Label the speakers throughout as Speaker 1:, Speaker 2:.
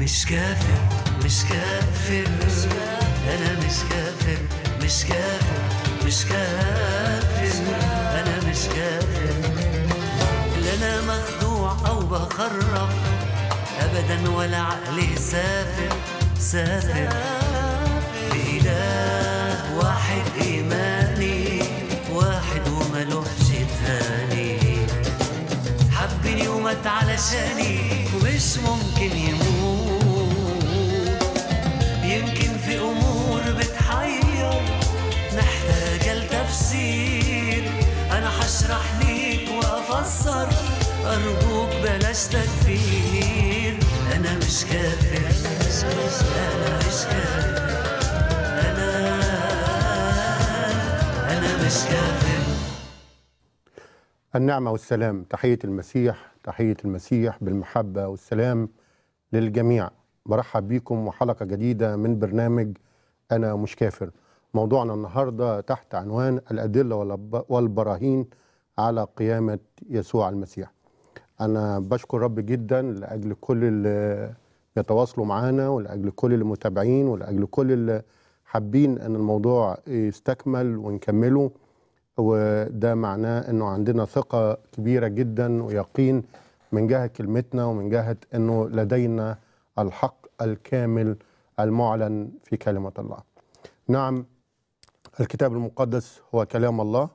Speaker 1: مش كافر مش كافر انا مش كافر مش كافر مش كافر انا مش كافر لا انا مخدوع او بخرف ابدا ولا عقلي سافر سافر بإله واحد إيماني واحد وملوحش تاني حبني ومات علشاني ومش ممكن مقصر أرجوك بلاش تكفير أنا مش كافر أنا مش كافر أنا
Speaker 2: أنا مش كافر النعمة والسلام تحية المسيح تحية المسيح بالمحبة والسلام للجميع برحب بكم وحلقة جديدة من برنامج أنا مش كافر موضوعنا النهاردة تحت عنوان الأدلة والبراهين على قيامة يسوع المسيح أنا بشكر رب جدا لأجل كل اللي بيتواصلوا معانا ولأجل كل المتابعين ولأجل كل اللي حابين أن الموضوع يستكمل ونكمله وده معناه أنه عندنا ثقة كبيرة جدا ويقين من جهة كلمتنا ومن جهة أنه لدينا الحق الكامل المعلن في كلمة الله نعم الكتاب المقدس هو كلام الله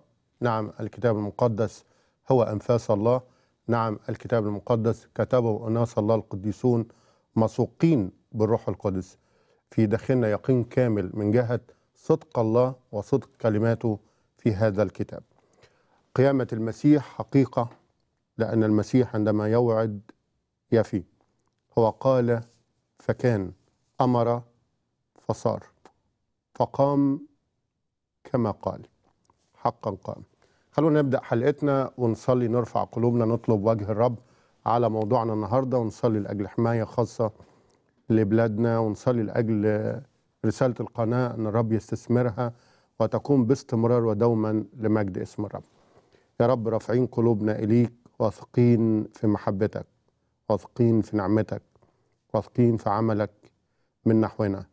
Speaker 2: نعم الكتاب المقدس هو أنفاس الله نعم الكتاب المقدس كتبه أناس الله القديسون مسوقين بالروح القدس في داخلنا يقين كامل من جهة صدق الله وصدق كلماته في هذا الكتاب قيامة المسيح حقيقة لأن المسيح عندما يوعد يفي هو قال فكان أمر فصار فقام كما قال حقا قام خلونا نبدأ حلقتنا ونصلي نرفع قلوبنا نطلب وجه الرب على موضوعنا النهاردة ونصلي لأجل حماية خاصة لبلادنا ونصلي لأجل رسالة القناة أن الرب يستثمرها وتقوم باستمرار ودوما لمجد اسم الرب يا رب رافعين قلوبنا إليك واثقين في محبتك واثقين في نعمتك واثقين في عملك من نحونا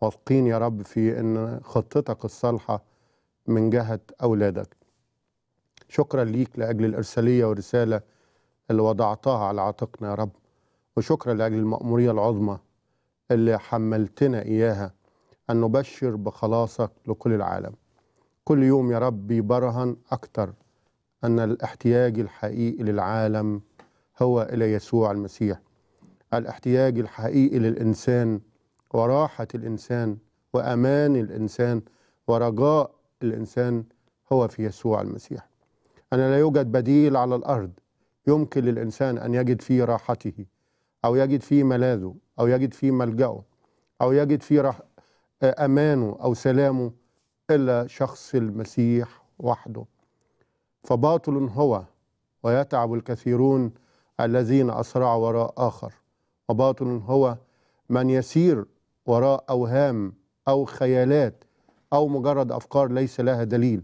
Speaker 2: واثقين يا رب في أن خطتك الصالحة من جهة أولادك شكرا ليك لاجل الارساليه والرساله اللي وضعتها على عاتقنا يا رب وشكرا لاجل الماموريه العظمى اللي حملتنا اياها ان نبشر بخلاصك لكل العالم كل يوم يا رب برهن اكتر ان الاحتياج الحقيقي للعالم هو الى يسوع المسيح الاحتياج الحقيقي للانسان وراحه الانسان وامان الانسان ورجاء الانسان هو في يسوع المسيح أن لا يوجد بديل على الأرض يمكن للإنسان أن يجد فيه راحته أو يجد فيه ملاذه أو يجد فيه ملجأه أو يجد فيه رح أمانه أو سلامه إلا شخص المسيح وحده فباطل هو ويتعب الكثيرون الذين أسرعوا وراء آخر وباطل هو من يسير وراء أوهام أو خيالات أو مجرد أفكار ليس لها دليل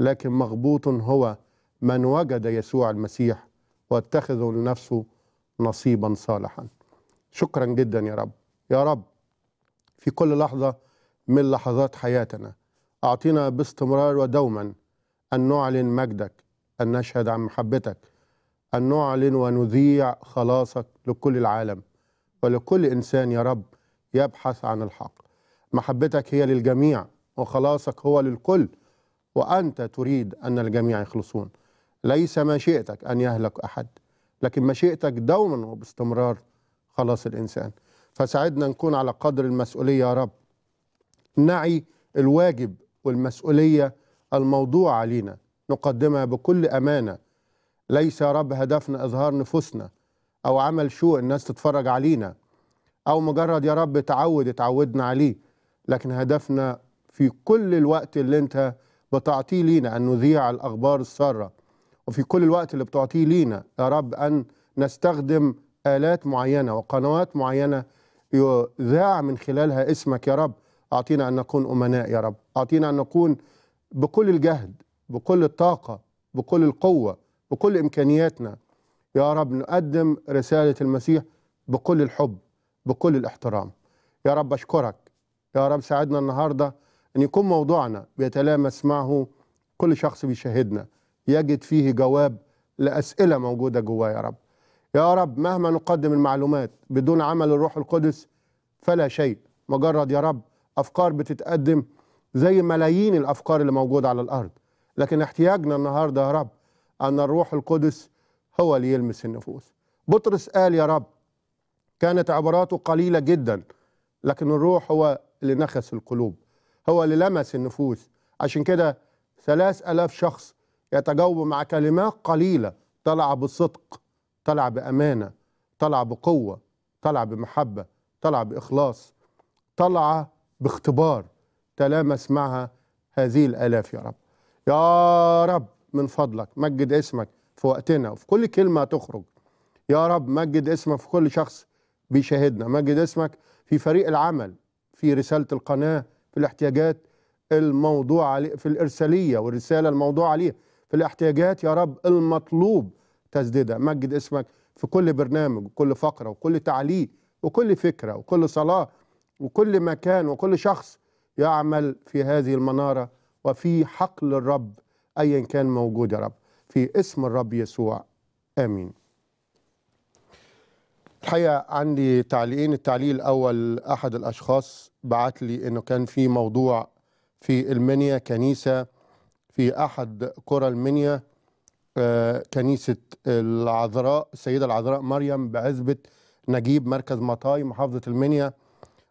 Speaker 2: لكن مغبوط هو من وجد يسوع المسيح واتخذ لنفسه نصيبا صالحا شكرا جدا يا رب يا رب في كل لحظة من لحظات حياتنا أعطينا باستمرار ودوما أن نعلن مجدك أن نشهد عن محبتك أن نعلن ونذيع خلاصك لكل العالم ولكل إنسان يا رب يبحث عن الحق محبتك هي للجميع وخلاصك هو للكل وأنت تريد أن الجميع يخلصون ليس مشيئتك أن يهلك أحد لكن مشيئتك دوما وباستمرار خلاص الإنسان فساعدنا نكون على قدر المسؤولية يا رب نعي الواجب والمسؤولية الموضوع علينا نقدمها بكل أمانة ليس يا رب هدفنا إظهار نفوسنا أو عمل شو الناس تتفرج علينا أو مجرد يا رب تعود اتعودنا عليه لكن هدفنا في كل الوقت اللي أنت بتعطيه لينا أن نذيع الأخبار السارة وفي كل الوقت اللي بتعطيه لينا يا رب أن نستخدم آلات معينة وقنوات معينة يذاع من خلالها اسمك يا رب أعطينا أن نكون أمناء يا رب أعطينا أن نكون بكل الجهد بكل الطاقة بكل القوة بكل إمكانياتنا يا رب نقدم رسالة المسيح بكل الحب بكل الاحترام يا رب أشكرك يا رب ساعدنا النهارده أن يكون موضوعنا بيتلامس معه كل شخص بيشاهدنا يجد فيه جواب لأسئلة موجودة جواه يا رب يا رب مهما نقدم المعلومات بدون عمل الروح القدس فلا شيء مجرد يا رب أفكار بتتقدم زي ملايين الأفكار اللي موجودة على الأرض لكن احتياجنا النهاردة يا رب أن الروح القدس هو اللي يلمس النفوس بطرس قال يا رب كانت عباراته قليلة جدا لكن الروح هو اللي نخس القلوب هو اللي لمس النفوس عشان كده ثلاث ألاف شخص يتجاوبوا مع كلمات قليلة طلع بصدق طلع بأمانة طلع بقوة طلع بمحبة طلع بإخلاص طلع باختبار تلامس معها هذه الآلاف يا رب يا رب من فضلك مجد اسمك في وقتنا وفي كل كلمة تخرج يا رب مجد اسمك في كل شخص بيشاهدنا مجد اسمك في فريق العمل في رسالة القناة في الاحتياجات الموضوع عليه في الإرسالية والرسالة الموضوع عليها في الاحتياجات يا رب المطلوب تسديدها مجد اسمك في كل برنامج وكل فقرة وكل تعليق وكل فكرة وكل صلاة وكل مكان وكل شخص يعمل في هذه المنارة وفي حقل الرب أيا كان موجود يا رب في اسم الرب يسوع آمين الحقيقه عندي تعليقين التعليق الاول احد الاشخاص بعت لي انه كان في موضوع في المنيا كنيسه في احد قرى المنيا آه، كنيسه العذراء السيده العذراء مريم بعزبه نجيب مركز مطاي محافظه المنيا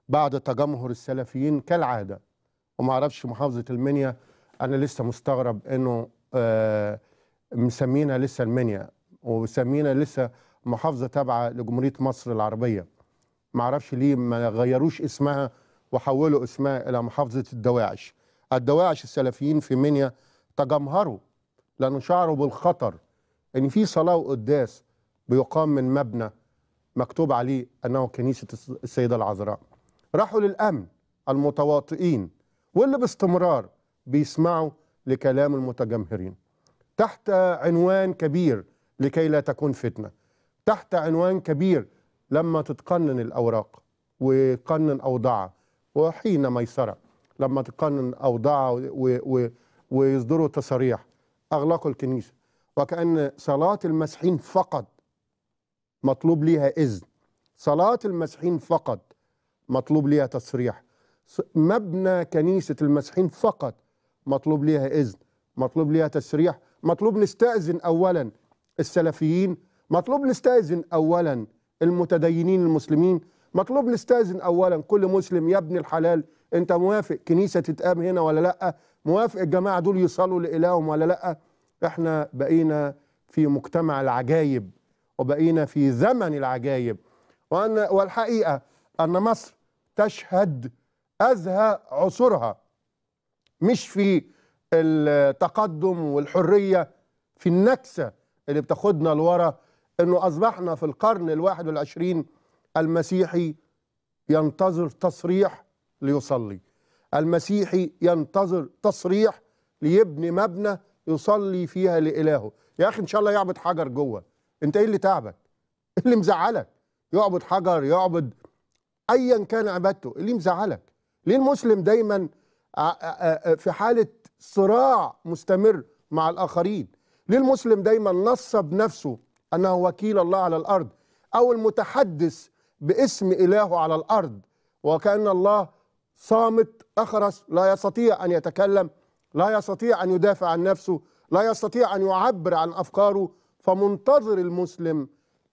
Speaker 2: بعد تجمهر السلفيين كالعاده وما اعرفش محافظه المنيا انا لسه مستغرب انه آه، مسمينا لسه المنيا ومسمينا لسه محافظه تابعه لجمهوريه مصر العربيه ما اعرفش ليه ما غيروش اسمها وحولوا اسمها الى محافظه الدواعش الدواعش السلفيين في منيا تجمهروا لانه شعروا بالخطر ان في صلاه وقداس بيقام من مبنى مكتوب عليه انه كنيسه السيده العذراء راحوا للامن المتواطئين واللي باستمرار بيسمعوا لكلام المتجمهرين تحت عنوان كبير لكي لا تكون فتنه تحت عنوان كبير لما تتقنن الأوراق وتقنن أوضاعها وحين ميسرة لما تقنن أوضاعها ويصدروا تصاريح أغلقوا الكنيسة وكأن صلاة المسيحين فقط مطلوب ليها إذن صلاة المسيحين فقط مطلوب ليها تصريح مبنى كنيسة المسيحين فقط مطلوب ليها إذن مطلوب ليها تسريح مطلوب نستأذن أولا السلفيين مطلوب نستأذن أولا المتدينين المسلمين مطلوب نستأذن أولا كل مسلم يا ابن الحلال أنت موافق كنيسة تتقام هنا ولا لأ موافق الجماعة دول يصلوا لإلههم ولا لأ احنا بقينا في مجتمع العجايب وبقينا في زمن العجايب وأن والحقيقة أن مصر تشهد أزهى عصورها مش في التقدم والحرية في النكسة اللي بتاخدنا لورا أنه أصبحنا في القرن الواحد والعشرين المسيحي ينتظر تصريح ليصلي المسيحي ينتظر تصريح ليبني مبنى يصلي فيها لإلهه يا أخي إن شاء الله يعبد حجر جوه أنت إيه اللي تعبك إيه اللي مزعلك يعبد حجر يعبد أيا كان عبادته إيه اللي مزعلك ليه المسلم دايما في حالة صراع مستمر مع الآخرين ليه المسلم دايما نصب نفسه أنه وكيل الله على الأرض أو المتحدث باسم إلهه على الأرض وكأن الله صامت أخرس لا يستطيع أن يتكلم لا يستطيع أن يدافع عن نفسه لا يستطيع أن يعبر عن أفكاره فمنتظر المسلم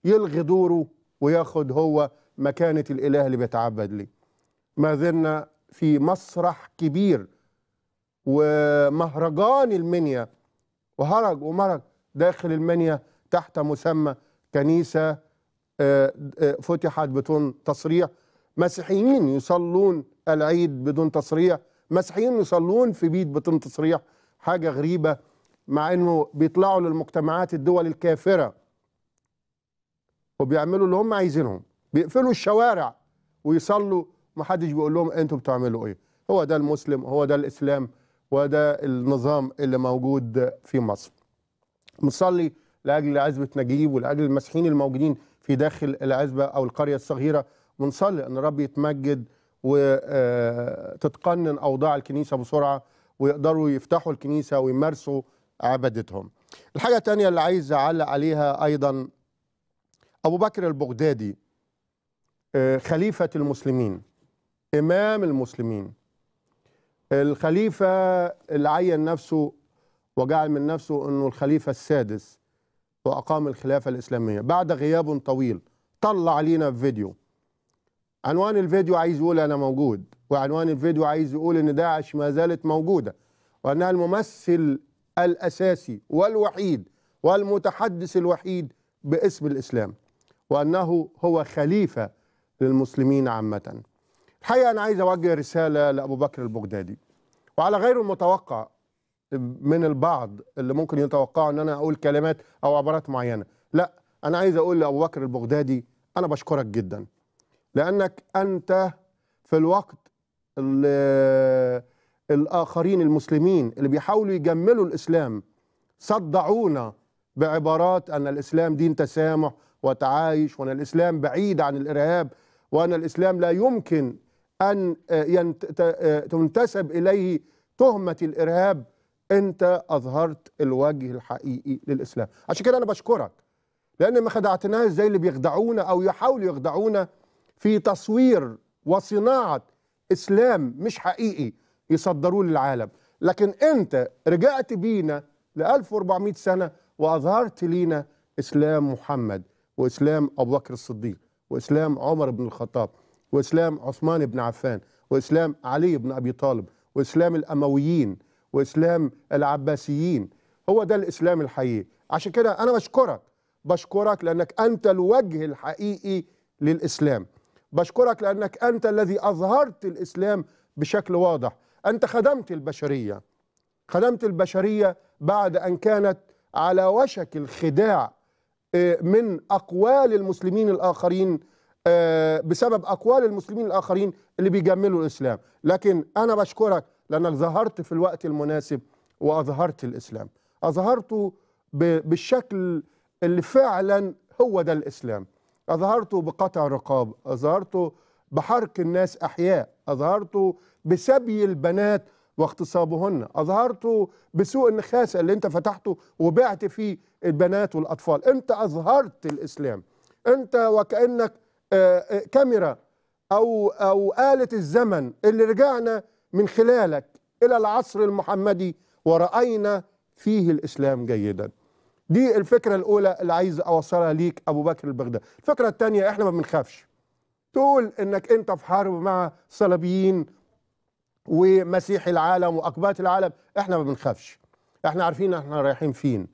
Speaker 2: يلغي دوره وياخد هو مكانة الإله اللي بيتعبد ليه ما زلنا في مسرح كبير ومهرجان المنيا وهرج ومرج داخل المنيا تحت مسمى كنيسة آه، آه، فتحت بدون تصريح مسيحيين يصلون العيد بدون تصريح مسيحيين يصلون في بيت بدون تصريح حاجة غريبة مع انه بيطلعوا للمجتمعات الدول الكافرة وبيعملوا اللي هم عايزينهم بيقفلوا الشوارع ويصلوا محدش بيقول لهم انتوا بتعملوا ايه هو ده المسلم هو ده الاسلام وده النظام اللي موجود في مصر نصلي لاجل عزبه نجيب ولاجل المسيحيين الموجودين في داخل العزبه او القريه الصغيره ونصلي ان الرب يتمجد وتتقنن اوضاع الكنيسه بسرعه ويقدروا يفتحوا الكنيسه ويمارسوا عبادتهم. الحاجه الثانيه اللي عايز اعلق عليها ايضا ابو بكر البغدادي آه، خليفه المسلمين امام المسلمين الخليفه اللي عين نفسه وجعل من نفسه انه الخليفه السادس وأقام الخلافة الإسلامية بعد غياب طويل طلع علينا في فيديو عنوان الفيديو عايز يقول أنا موجود وعنوان الفيديو عايز يقول أن داعش ما زالت موجودة وأنها الممثل الأساسي والوحيد والمتحدث الوحيد باسم الإسلام وأنه هو خليفة للمسلمين عامة الحقيقة أنا عايز أوجه رسالة لأبو بكر البغدادي وعلى غير المتوقع من البعض اللي ممكن يتوقعوا ان انا اقول كلمات او عبارات معينه لا انا عايز اقول لابو بكر البغدادي انا بشكرك جدا لانك انت في الوقت اللي الاخرين المسلمين اللي بيحاولوا يجملوا الاسلام صدعونا بعبارات ان الاسلام دين تسامح وتعايش وان الاسلام بعيد عن الارهاب وان الاسلام لا يمكن ان آه، آه، تنتسب اليه تهمه الارهاب انت اظهرت الوجه الحقيقي للاسلام عشان كده انا بشكرك لان ما خدعتناش زي اللي بيخدعونا او يحاولوا يخدعونا في تصوير وصناعه اسلام مش حقيقي يصدروه للعالم لكن انت رجعت بينا ل 1400 سنه واظهرت لينا اسلام محمد واسلام ابو بكر الصديق واسلام عمر بن الخطاب واسلام عثمان بن عفان واسلام علي بن ابي طالب واسلام الامويين واسلام العباسيين هو ده الاسلام الحقيقي عشان كده انا بشكرك بشكرك لانك انت الوجه الحقيقي للاسلام بشكرك لانك انت الذي اظهرت الاسلام بشكل واضح انت خدمت البشريه خدمت البشريه بعد ان كانت على وشك الخداع آه، من اقوال المسلمين الاخرين آه، بسبب اقوال المسلمين الاخرين اللي بيجملوا الاسلام لكن انا بشكرك لأنك ظهرت في الوقت المناسب وأظهرت الإسلام أظهرته بالشكل اللي فعلا هو ده الإسلام أظهرته بقطع رقاب أظهرته بحرك الناس أحياء أظهرته بسبي البنات واغتصابهن أظهرته بسوق النخاسة اللي أنت فتحته وبعت فيه البنات والأطفال أنت أظهرت الإسلام أنت وكأنك آه، آه، كاميرا أو, أو آلة الزمن اللي رجعنا من خلالك إلى العصر المحمدي ورأينا فيه الإسلام جيدا دي الفكرة الأولى اللي عايز أوصلها ليك أبو بكر البغدادي الفكرة الثانية إحنا ما بنخافش تقول إنك أنت في حرب مع صليبيين ومسيح العالم وأقباط العالم إحنا ما بنخافش إحنا عارفين إحنا رايحين فين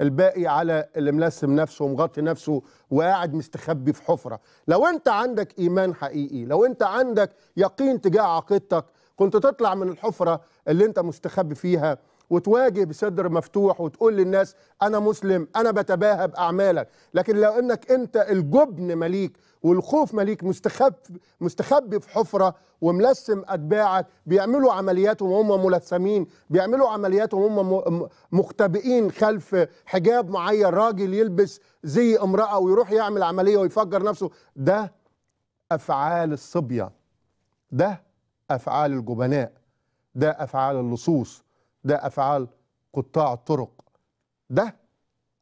Speaker 2: الباقي على اللي ملسم نفسه ومغطي نفسه وقاعد مستخبي في حفرة لو أنت عندك إيمان حقيقي لو أنت عندك يقين تجاه عقيدتك كنت تطلع من الحفرة اللي انت مستخبي فيها وتواجه بصدر مفتوح وتقول للناس انا مسلم انا بتباهى باعمالك لكن لو انك انت الجبن مليك والخوف مليك مستخب مستخبي في حفره وملسم اتباعك بيعملوا عملياتهم وهم ملثمين بيعملوا عملياتهم وهم مختبئين خلف حجاب معين راجل يلبس زي امراه ويروح يعمل عمليه ويفجر نفسه ده افعال الصبيه ده أفعال الجبناء ده أفعال اللصوص ده أفعال قطاع الطرق ده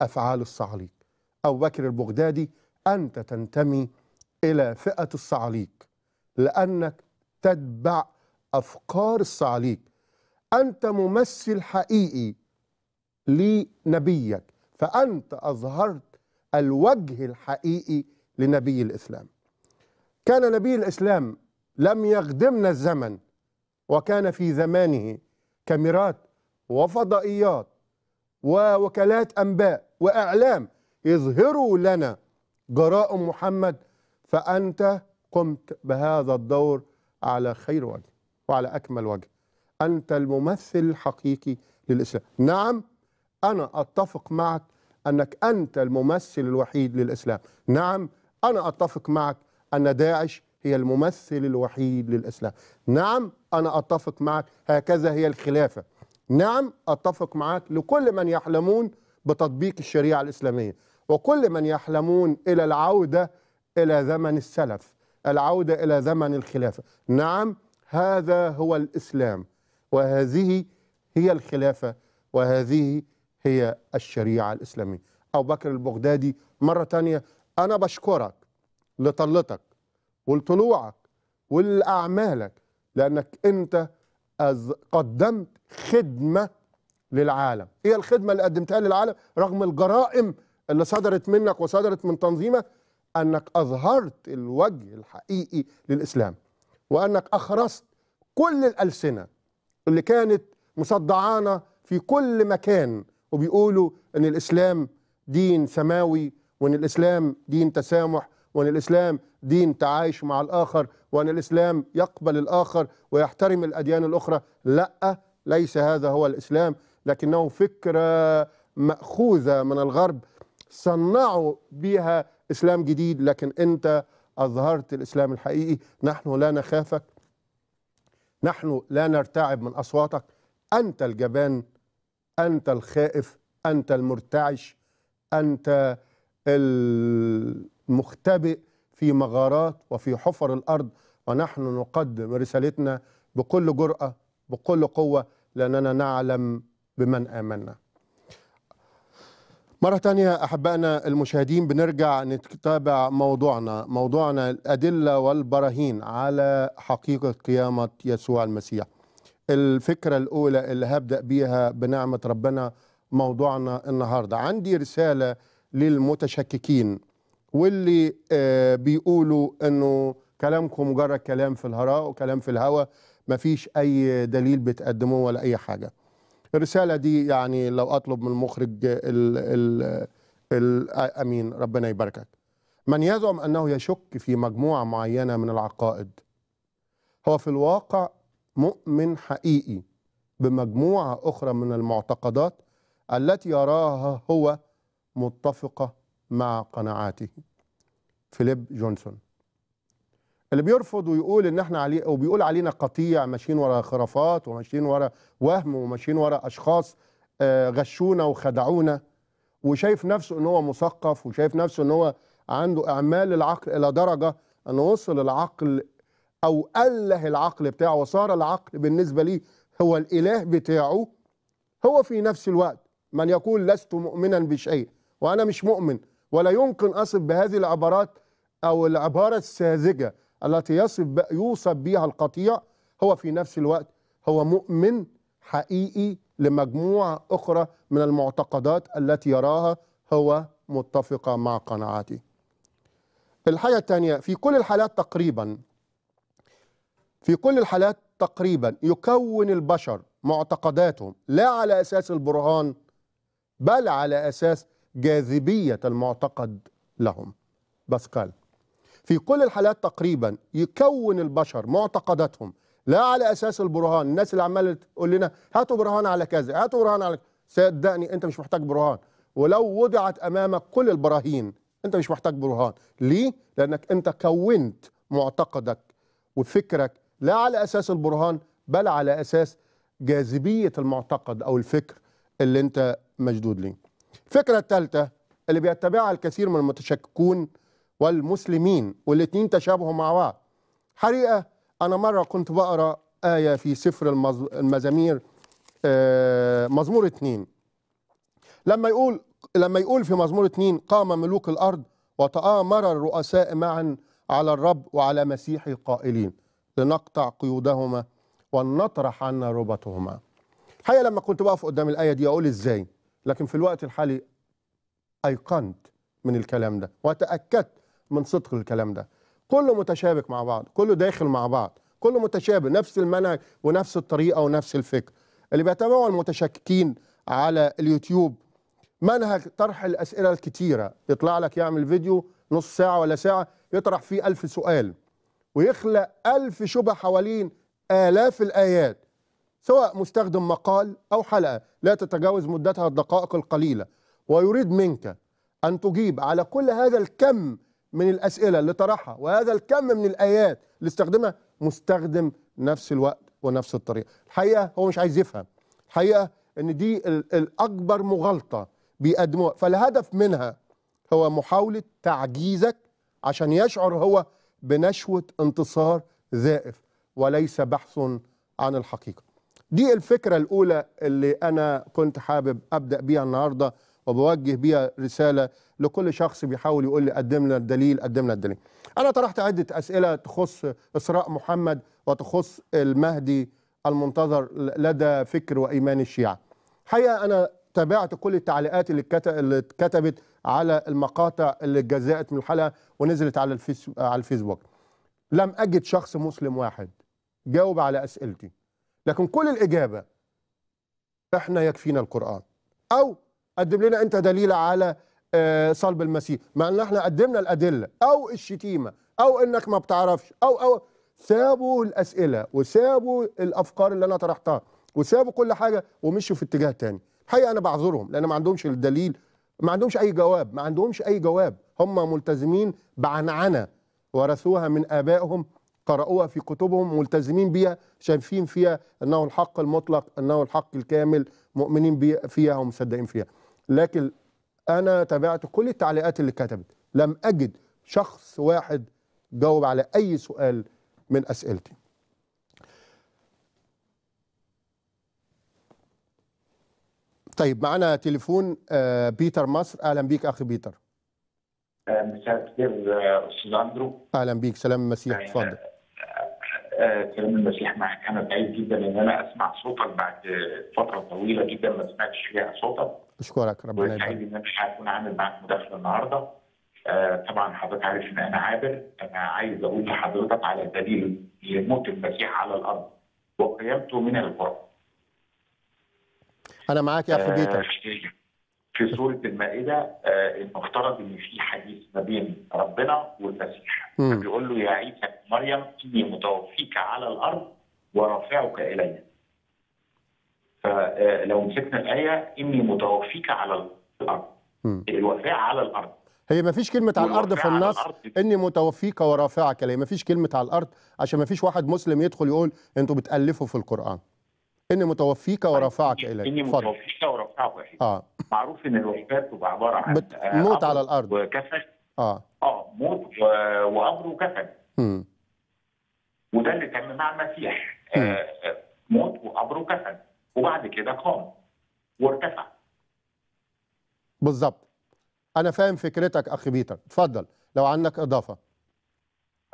Speaker 2: أفعال الصعاليق أبو بكر البغدادي أنت تنتمي إلى فئة الصعاليق لأنك تتبع أفكار الصعاليق أنت ممثل حقيقي لنبيك فأنت أظهرت الوجه الحقيقي لنبي الإسلام كان نبي الإسلام لم يخدمنا الزمن وكان في زمانه كاميرات وفضائيات ووكالات أنباء وأعلام يظهروا لنا جرائم محمد فأنت قمت بهذا الدور على خير وجه وعلى أكمل وجه أنت الممثل الحقيقي للإسلام نعم أنا أتفق معك أنك أنت الممثل الوحيد للإسلام نعم أنا أتفق معك أن داعش هي الممثل الوحيد للإسلام نعم أنا أتفق معك هكذا هي الخلافة نعم أتفق معك لكل من يحلمون بتطبيق الشريعة الإسلامية وكل من يحلمون إلى العودة إلى زمن السلف العودة إلى زمن الخلافة نعم هذا هو الإسلام وهذه هي الخلافة وهذه هي الشريعة الإسلامية أبو بكر البغدادي مرة تانية أنا بشكرك لطلتك ولطلوعك ولأعمالك لأنك أنت قدمت خدمة للعالم إيه الخدمة اللي قدمتها للعالم رغم الجرائم اللي صدرت منك وصدرت من تنظيمك أنك أظهرت الوجه الحقيقي للإسلام وأنك أخرست كل الألسنة اللي كانت مصدعانا في كل مكان وبيقولوا أن الإسلام دين سماوي وأن الإسلام دين تسامح وأن الإسلام دين تعايش مع الآخر وأن الإسلام يقبل الآخر ويحترم الأديان الأخرى لا ليس هذا هو الإسلام لكنه فكرة مأخوذة من الغرب صنعوا بها إسلام جديد لكن أنت أظهرت الإسلام الحقيقي نحن لا نخافك نحن لا نرتعب من أصواتك أنت الجبان أنت الخائف أنت المرتعش أنت ال... مختبئ في مغارات وفي حفر الارض ونحن نقدم رسالتنا بكل جراه بكل قوه لاننا نعلم بمن امنا. مرة تانية أحبائنا المشاهدين بنرجع نتابع موضوعنا موضوعنا الأدلة والبراهين على حقيقة قيامة يسوع المسيح الفكرة الأولى اللي هبدأ بيها بنعمة ربنا موضوعنا النهاردة عندي رسالة للمتشككين واللي آه، بيقولوا انه كلامكم مجرد كلام في الهراء وكلام في الهوى مفيش اي دليل بتقدموه ولا اي حاجه الرساله دي يعني لو اطلب من المخرج ال ال امين ربنا يباركك من يزعم انه يشك في مجموعه معينه من العقائد هو في الواقع مؤمن حقيقي بمجموعه اخرى من المعتقدات التي يراها هو متفقه مع قناعاته فيليب جونسون اللي بيرفض ويقول ان احنا عليه وبيقول علينا قطيع ماشيين ورا خرافات وماشيين ورا وهم وماشيين ورا اشخاص آه، غشونا وخدعونا وشايف نفسه ان هو مثقف وشايف نفسه ان هو عنده اعمال العقل الى درجه انه وصل العقل او اله العقل بتاعه وصار العقل بالنسبه ليه هو الاله بتاعه هو في نفس الوقت من يقول لست مؤمنا بشيء وانا مش مؤمن ولا يمكن أصف بهذه العبارات أو العبارة الساذجة التي يصف يوصف بها القطيع هو في نفس الوقت هو مؤمن حقيقي لمجموعة أخرى من المعتقدات التي يراها هو متفقة مع قناعاته الحاجة الثانية في كل الحالات تقريبا في كل الحالات تقريبا يكون البشر معتقداتهم لا على أساس البرهان بل على أساس جاذبية المعتقد لهم باسكال في كل الحالات تقريبا يكون البشر معتقداتهم لا على اساس البرهان الناس اللي عماله تقول لنا هاتوا برهان على كذا هاتوا برهان على صدقني انت مش محتاج برهان ولو وضعت امامك كل البراهين انت مش محتاج برهان ليه لانك انت كونت معتقدك وفكرك لا على اساس البرهان بل على اساس جاذبيه المعتقد او الفكر اللي انت مشدود ليه الفكرة الثالثة اللي بيتبعها الكثير من المتشككون والمسلمين والاتنين تشابهوا مع بعض حقيقة أنا مرة كنت بقرأ آية في سفر المزامير آه، مزمور اتنين لما يقول لما يقول في مزمور اتنين قام ملوك الأرض وتآمر الرؤساء معا على الرب وعلى مسيحه قائلين لنقطع قيودهما ونطرح عنا ربطهما الحقيقة لما كنت بقف قدام الآية دي أقول إزاي لكن في الوقت الحالي أيقنت من الكلام ده وتأكدت من صدق الكلام ده كله متشابك مع بعض كله داخل مع بعض كله متشابه نفس المنهج ونفس الطريقة ونفس الفكر اللي بيتابعوا المتشككين على اليوتيوب منهج طرح الأسئلة الكتيرة يطلع لك يعمل فيديو نص ساعة ولا ساعة يطرح فيه ألف سؤال ويخلق ألف شبه حوالين آلاف الآيات سواء مستخدم مقال أو حلقة لا تتجاوز مدتها الدقائق القليلة ويريد منك أن تجيب على كل هذا الكم من الأسئلة اللي طرحها وهذا الكم من الآيات اللي استخدمها مستخدم نفس الوقت ونفس الطريقة الحقيقة هو مش عايز يفهم الحقيقة أن دي الأكبر مغالطة بيقدموها فالهدف منها هو محاولة تعجيزك عشان يشعر هو بنشوة انتصار زائف وليس بحث عن الحقيقة دي الفكرة الأولى اللي أنا كنت حابب أبدأ بيها النهاردة وبوجه بيها رسالة لكل شخص بيحاول يقول لي قدم لنا الدليل قدم لنا الدليل أنا طرحت عدة أسئلة تخص إسراء محمد وتخص المهدي المنتظر لدى فكر وإيمان الشيعة حقيقة أنا تابعت كل التعليقات اللي اتكتبت على المقاطع اللي اتجزأت من الحلقة ونزلت على الفيسبوك لم أجد شخص مسلم واحد جاوب على أسئلتي لكن كل الإجابة إحنا يكفينا القرآن أو قدم لنا أنت دليل على آه، صلب المسيح مع أن إحنا قدمنا الأدلة أو الشتيمة أو إنك ما بتعرفش أو أو سابوا الأسئلة وسابوا الأفكار اللي أنا طرحتها وسابوا كل حاجة ومشوا في اتجاه تاني الحقيقة أنا بعذرهم لأن ما عندهمش الدليل ما عندهمش أي جواب ما عندهمش أي جواب هم ملتزمين بعنعنة ورثوها من آبائهم قرأوها في كتبهم ملتزمين بيها شايفين فيها أنه الحق المطلق أنه الحق الكامل مؤمنين فيها ومصدقين فيها لكن أنا تابعت كل التعليقات اللي كتبت لم أجد شخص واحد جاوب على أي سؤال من أسئلتي طيب معانا تليفون آه، بيتر مصر اهلا بيك اخي بيتر
Speaker 3: مساء الخير آه، استاذ اندرو
Speaker 2: اهلا بيك سلام المسيح يعني، اتفضل
Speaker 3: آه، كلام المسيح مع انا بعيد جدا ان انا اسمع صوتك بعد فتره طويله جدا ما سمعتش فيها صوتك
Speaker 2: اشكرك ربنا يبارك سعيد
Speaker 3: ان انا هكون عامل معاك مداخله النهارده آه طبعا حضرتك عارف ان انا عابر انا عايز اقول لحضرتك على دليل لموت المسيح على الارض وقيامته من القرآن
Speaker 2: انا معاك يا اخي آه، بيتر
Speaker 3: آه في سوره المائده آه، المفترض ان في حديث ما بين ربنا والمسيح بيقول له يا عيسى مريم اني متوفيك على الارض ورافعك الي فلو آه، مسكنا الايه اني متوفيك على الارض الوفاء على الارض
Speaker 2: هي ما فيش كلمة على الأرض في النص إني متوفيك ورافعك إلي ما فيش كلمة على الأرض عشان ما فيش واحد مسلم يدخل يقول أنتوا بتألفوا في القرآن إني متوفيك ورافعك إلي إني متوفيك
Speaker 3: ورافعك إلي
Speaker 2: آه معروف
Speaker 3: ان الوفاه بتبقى عباره عن موت على الارض وكفن اه اه موت وقبر وكفن وده اللي كان مع المسيح آه،, آه موت وقبر وكفن وبعد كده قام وارتفع
Speaker 2: بالظبط انا فاهم فكرتك اخي بيتر اتفضل لو عندك اضافه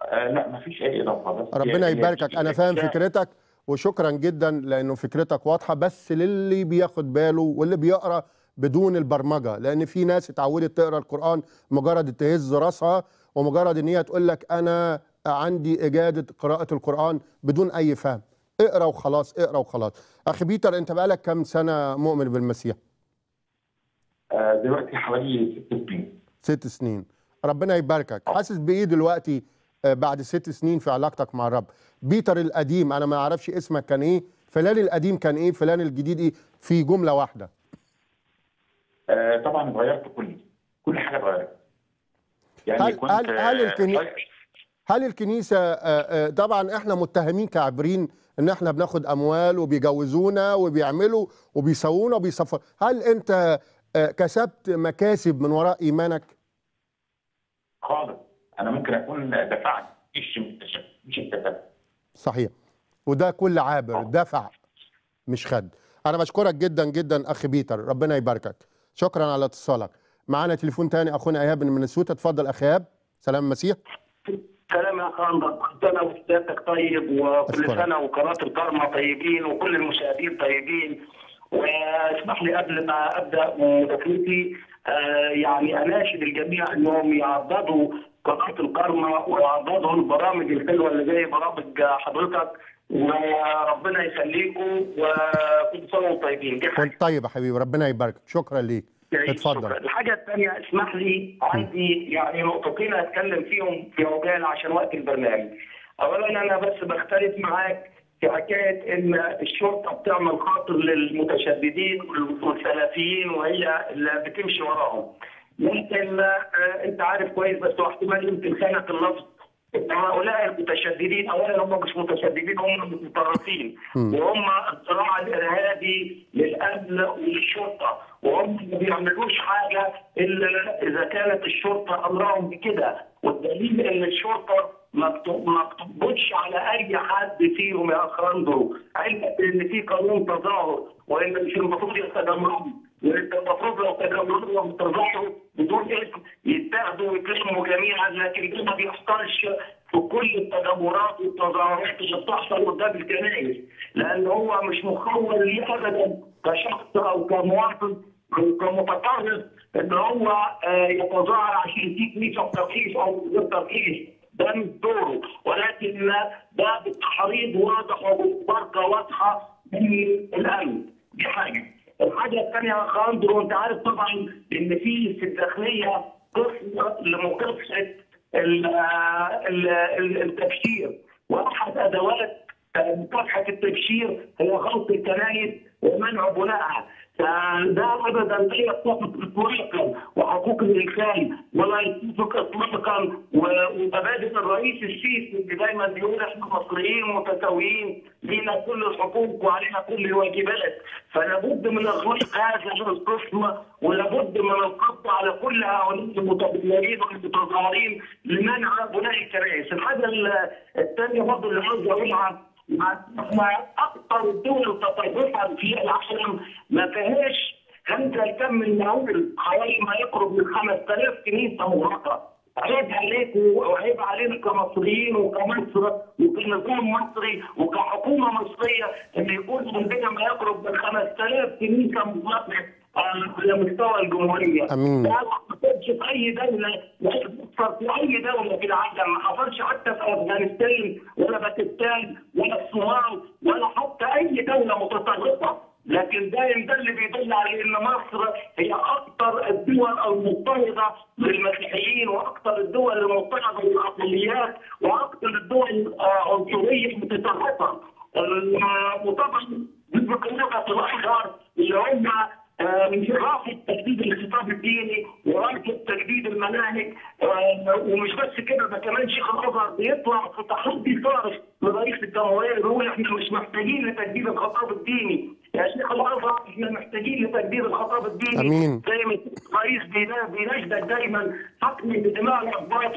Speaker 3: آه لا مفيش اي اضافه بس ربنا يباركك انا فاهم فكرتك
Speaker 2: وشكرا جدا لانه فكرتك واضحه بس للي بياخد باله واللي بيقرا بدون البرمجه لان في ناس اتعودت تقرا القران مجرد تهز راسها ومجرد ان هي تقول لك انا عندي اجاده قراءه القران بدون اي فهم اقرا وخلاص اقرا وخلاص اخي بيتر انت بقالك كم سنه مؤمن بالمسيح
Speaker 3: آه، دلوقتي حوالي ست سنين
Speaker 2: ست سنين ربنا يباركك حاسس بايه دلوقتي آه، بعد ست سنين في علاقتك مع الرب بيتر القديم انا ما اعرفش اسمك كان ايه فلان القديم كان ايه فلان الجديد ايه في جمله واحده
Speaker 3: آه، طبعا اتغيرت كل كل حاجه اتغيرت يعني هل كنت هل هل آه، الكنيسه
Speaker 1: طيب.
Speaker 2: هل الكنيسه آه، طبعا احنا متهمين كعبرين ان احنا بناخد اموال وبيجوزونا وبيعملوا وبيسوونا وبيصفر هل انت كسبت مكاسب من وراء ايمانك؟
Speaker 3: خالص انا ممكن اكون دفعت مش مش التدفع
Speaker 2: صحيح وده كل عابر دفع مش خد انا بشكرك جدا جدا اخ بيتر ربنا يباركك شكرا على اتصالك معانا تليفون تاني اخونا اياب من منسوتا اتفضل اخ اياب سلام مسيح
Speaker 4: سلام يا خندق كنت انا وسادتك طيب وكل سنه وقناه الكرمه طيبين وكل المشاهدين طيبين واسمح لي قبل ما ابدا مداخلتي آه، يعني اناشد الجميع انهم يعضدوا قناه الكرمه ويعضدوا البرامج الحلوه اللي زي برامج حضرتك وربنا يخليكم وكل سنه وانتم طيبين دي
Speaker 2: طيب يا حبيبي ربنا يبارك شكرا ليك اتفضل الحاجه
Speaker 4: الثانيه اسمح لي عندي يعني نقطتين اتكلم فيهم في عجال عشان وقت البرنامج اولا انا بس بختلف معاك في حكايه ان الشرطه بتعمل خاطر للمتشددين والسلفيين وهي اللي بتمشي وراهم ممكن آه، انت عارف كويس بس هو احتمال يمكن خانق اللفظ هؤلاء المتشددين اولا هم مش متشددين هم متطرفين وهم الصراع الارهابي للامن وللشرطه وهم ما بيعملوش حاجه الا اذا كانت الشرطه امرهم بكده والدليل ان الشرطه ما بتقبضش على اي حد فيهم يا اخ ان في قانون تظاهر وان مش المفروض يتدمرهم المفروض لو تجاوزوا ترجعوا بدون اذن يتاخدوا ويتلموا جميعا لكن ده ما بيحصلش في كل التجمعات والتظاهرات اللي بتحصل قدام الكنائس لان هو مش مخول ليه ابدا كشخص او كمواطن او كمتطرف ان هو آه، يتظاهر عشان يديك ميزه ترخيص او غير ترخيص ده مش دوره ولكن ده بتحريض واضح وبركه واضحه من الامن دي حاجه الحاجه الثانيه يا اندرو انت عارف طبعا ان في في الداخليه قصه لمكافحه التبشير واحد ادوات مكافحه التبشير هي غلط الكنايس ومنع بنائها لا ابدا لا يتفق اطلاقا وحقوق الانسان ولا يتفق اطلاقا ومبادئ الرئيس السيسي اللي دايما بيقول احنا مصريين متساويين لينا كل الحقوق وعلينا كل الواجبات فلابد من اغلاق هذا القسم ولابد من القبض على كل هؤلاء المتظاهرين والمتظاهرين لمنع بناء الكراسي الحاجه الثانيه برضه اللي عاوز اقولها ما اكثر الدول تطرفا في العالم ما فيهاش هندسه الكم المهول حوالي ما يقرب من 5000 كنيسه مغلقه عيب عليك وعيب علينا كمصريين وكمصر وكنظام مصري وكحكومه مصريه ان يكون عندنا ما يقرب من 5000 كنيسه مغلقه على مستوى الجمهوريه. امين. ده ما حصلش في اي دوله في اي دوله في العالم ما حصلش حتى في افغانستان ولا باكستان معترضه الاقليات واكثر الدول العنصريه آه، المتطرفه وطبعا ضد قناعه الاحرار اللي هم انحراف آه، التجديد تجديد الخطاب الديني ورفض تجديد المناهج آه، ومش بس كده ده كمان شيخ الازهر بيطلع في تحدي صارخ لرئيس الجمهوريه بيقول احنا مش محتاجين لتجديد الخطاب الديني يا شيخ الازهر احنا محتاجين لتجديد الخطاب الديني امين زي ما الرئيس بيناشدك دايما حكم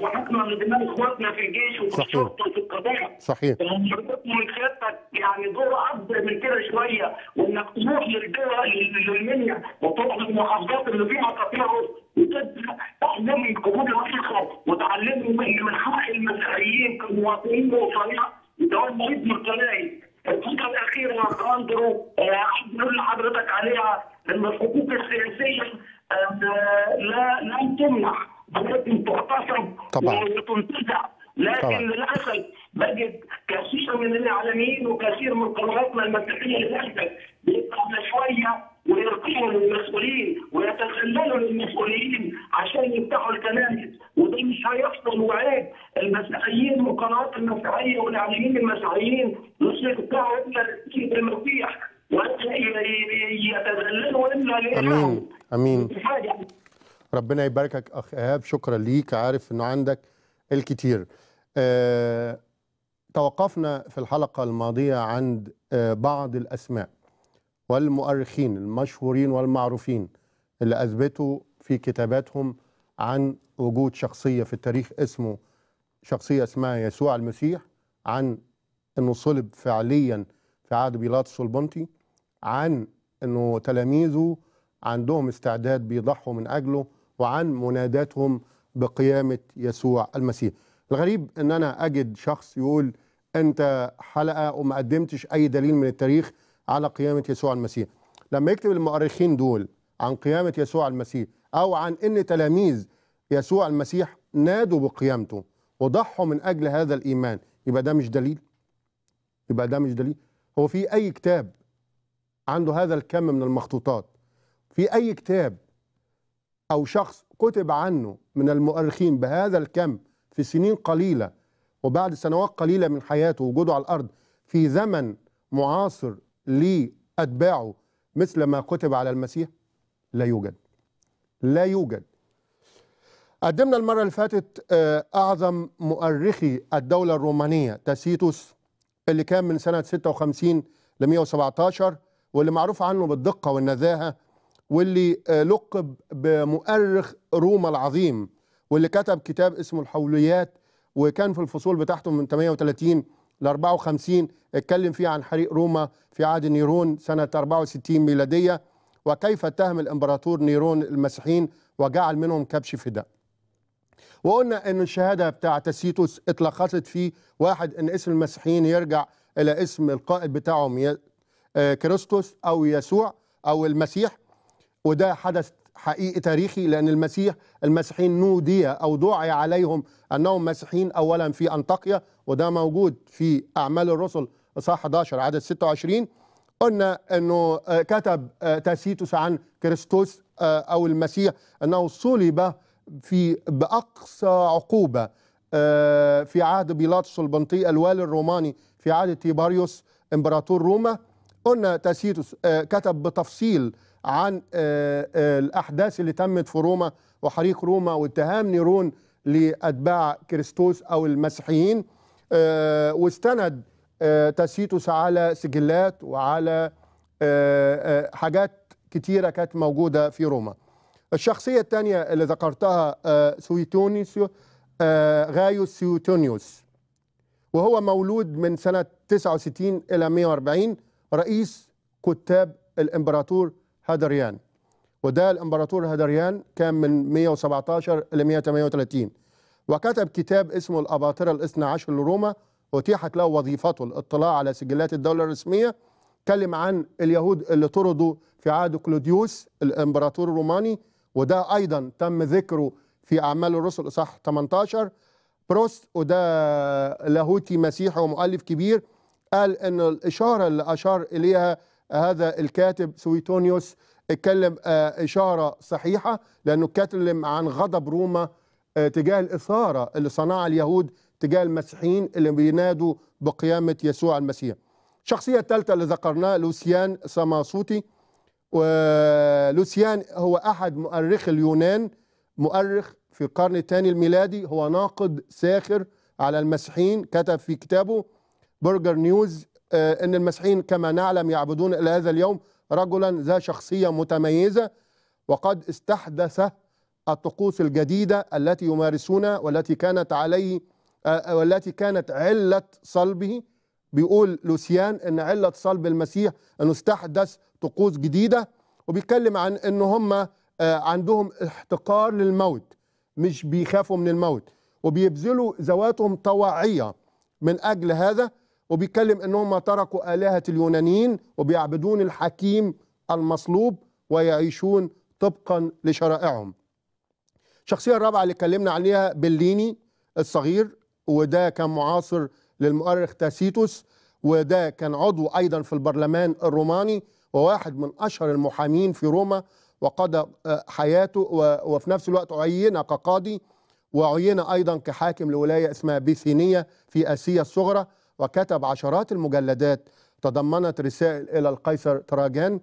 Speaker 4: وحكمه من دماء اخواتنا في الجيش وفي صحيح. الشرطه وفي القضاء صحيح حضرتك من سيادتك يعني دور اكبر من كده شويه وانك تروح للدول للمنيا وتروح للمحافظات اللي فيها تطيروا وتحضن الجهود الوثيقه وتعلمهم ان من حق المسيحيين كمواطنين وصريحه ده المريض مرتلاقي الفتره الاخيره اندرو عايز آه، اقول لحضرتك عليها ان الحقوق السياسيه آه، لا لن تمنح التي تحتفظ طبعا وتنتزع لكن طبعا. للاسف بجد كثير من الاعلاميين وكثير من قنواتنا المسيحيه للاسف بيطلعوا شويه ويرقيوا للمسؤولين ويتخللوا للمسؤولين عشان يفتحوا الكنائس وده مش هيحصل وعيب المسيحيين والقنوات المسيحيه والاعلاميين المسيحيين مش يفتحوا الا سيد المسيح ولا يتذللوا الا لانهم امين امين حاجه
Speaker 2: ربنا يباركك اخ ايهاب شكرا ليك عارف انه عندك الكتير آه، توقفنا في الحلقه الماضيه عند آه، بعض الاسماء والمؤرخين المشهورين والمعروفين اللي اثبتوا في كتاباتهم عن وجود شخصيه في التاريخ اسمه شخصيه اسمها يسوع المسيح عن انه صلب فعليا في عهد بيلاطس البنطي عن انه تلاميذه عندهم استعداد بيضحوا من اجله وعن مناداتهم بقيامة يسوع المسيح الغريب أن أنا أجد شخص يقول أنت حلقة وما قدمتش أي دليل من التاريخ على قيامة يسوع المسيح لما يكتب المؤرخين دول عن قيامة يسوع المسيح أو عن أن تلاميذ يسوع المسيح نادوا بقيامته وضحوا من أجل هذا الإيمان يبقى ده مش دليل يبقى ده مش دليل هو في أي كتاب عنده هذا الكم من المخطوطات في أي كتاب أو شخص كتب عنه من المؤرخين بهذا الكم في سنين قليلة وبعد سنوات قليلة من حياته ووجوده على الأرض في زمن معاصر لأتباعه مثل ما كتب على المسيح لا يوجد لا يوجد قدمنا المرة اللي فاتت آه، أعظم مؤرخي الدولة الرومانية تاسيتوس اللي كان من سنة 56 ل 117 واللي معروف عنه بالدقة والنزاهة واللي آه، لقب بمؤرخ روما العظيم واللي كتب كتاب اسمه الحوليات وكان في الفصول بتاعته من 38 ل 54 اتكلم فيه عن حريق روما في عهد نيرون سنة 64 ميلادية وكيف اتهم الامبراطور نيرون المسيحيين وجعل منهم كبش فداء وقلنا ان الشهادة بتاع تسيتوس اتلخصت في واحد ان اسم المسيحيين يرجع الى اسم القائد بتاعهم آه، كريستوس او يسوع او المسيح وده حدث حقيقي تاريخي لأن المسيح المسيحيين نودي أو دعي عليهم أنهم مسيحيين أولا في أنطاكيا وده موجود في أعمال الرسل إصحاح 11 عدد 26 قلنا أنه آه، كتب آه، تاسيتوس عن كريستوس آه، أو المسيح أنه صلب في بأقصى عقوبة في عهد بيلاطس البنطي الوالي الروماني في عهد تيباريوس إمبراطور روما قلنا تاسيتوس كتب بتفصيل عن آه، آه، الأحداث اللي تمت في روما وحريق روما واتهام نيرون لأتباع كريستوس أو المسيحيين آه، واستند تاسيتوس على سجلات وعلى حاجات كتيرة كانت موجودة في روما الشخصية الثانية اللي ذكرتها سويتونيوس غايوس سويتونيوس وهو مولود من سنة 69 إلى 140 رئيس كتاب الإمبراطور هدريان وده الامبراطور هدريان كان من 117 ل 138 وكتب كتاب اسمه الاباطره الاثنى عشر لروما اتيحت له وظيفته الاطلاع على سجلات الدوله الرسميه اتكلم عن اليهود اللي طردوا في عهد كلوديوس الامبراطور الروماني وده ايضا تم ذكره في اعمال الرسل اصح 18 بروست وده لاهوتي مسيحي ومؤلف كبير قال ان الاشاره اللي اشار اليها هذا الكاتب سويتونيوس اتكلم آه، إشارة صحيحة لأنه اتكلم عن غضب روما آه، تجاه الإثارة اللي صنعها اليهود تجاه المسيحيين اللي بينادوا بقيامة يسوع المسيح الشخصية الثالثة اللي ذكرناها لوسيان ساماسوتي ولوسيان هو أحد مؤرخ اليونان مؤرخ في القرن الثاني الميلادي هو ناقد ساخر على المسيحيين كتب في كتابه برجر نيوز آه، ان المسيحيين كما نعلم يعبدون الى هذا اليوم رجلا ذا شخصيه متميزه وقد استحدث الطقوس الجديده التي يمارسونها والتي كانت عليه آه، آه، والتي كانت عله صلبه بيقول لوسيان ان عله صلب المسيح انه استحدث طقوس جديده وبيتكلم عن ان هم عندهم احتقار للموت مش بيخافوا من الموت وبيبذلوا ذواتهم طواعيه من اجل هذا وبيتكلم انهم تركوا الهه اليونانيين وبيعبدون الحكيم المصلوب ويعيشون طبقا لشرائعهم. الشخصيه الرابعه اللي اتكلمنا عليها بليني الصغير وده كان معاصر للمؤرخ تاسيتوس وده كان عضو ايضا في البرلمان الروماني وواحد من اشهر المحامين في روما وقضى آه، حياته وفي نفس الوقت عين كقاضي وعين ايضا كحاكم لولايه اسمها بيثينيه في اسيا الصغرى وكتب عشرات المجلدات تضمنت رسائل إلى القيصر تراجان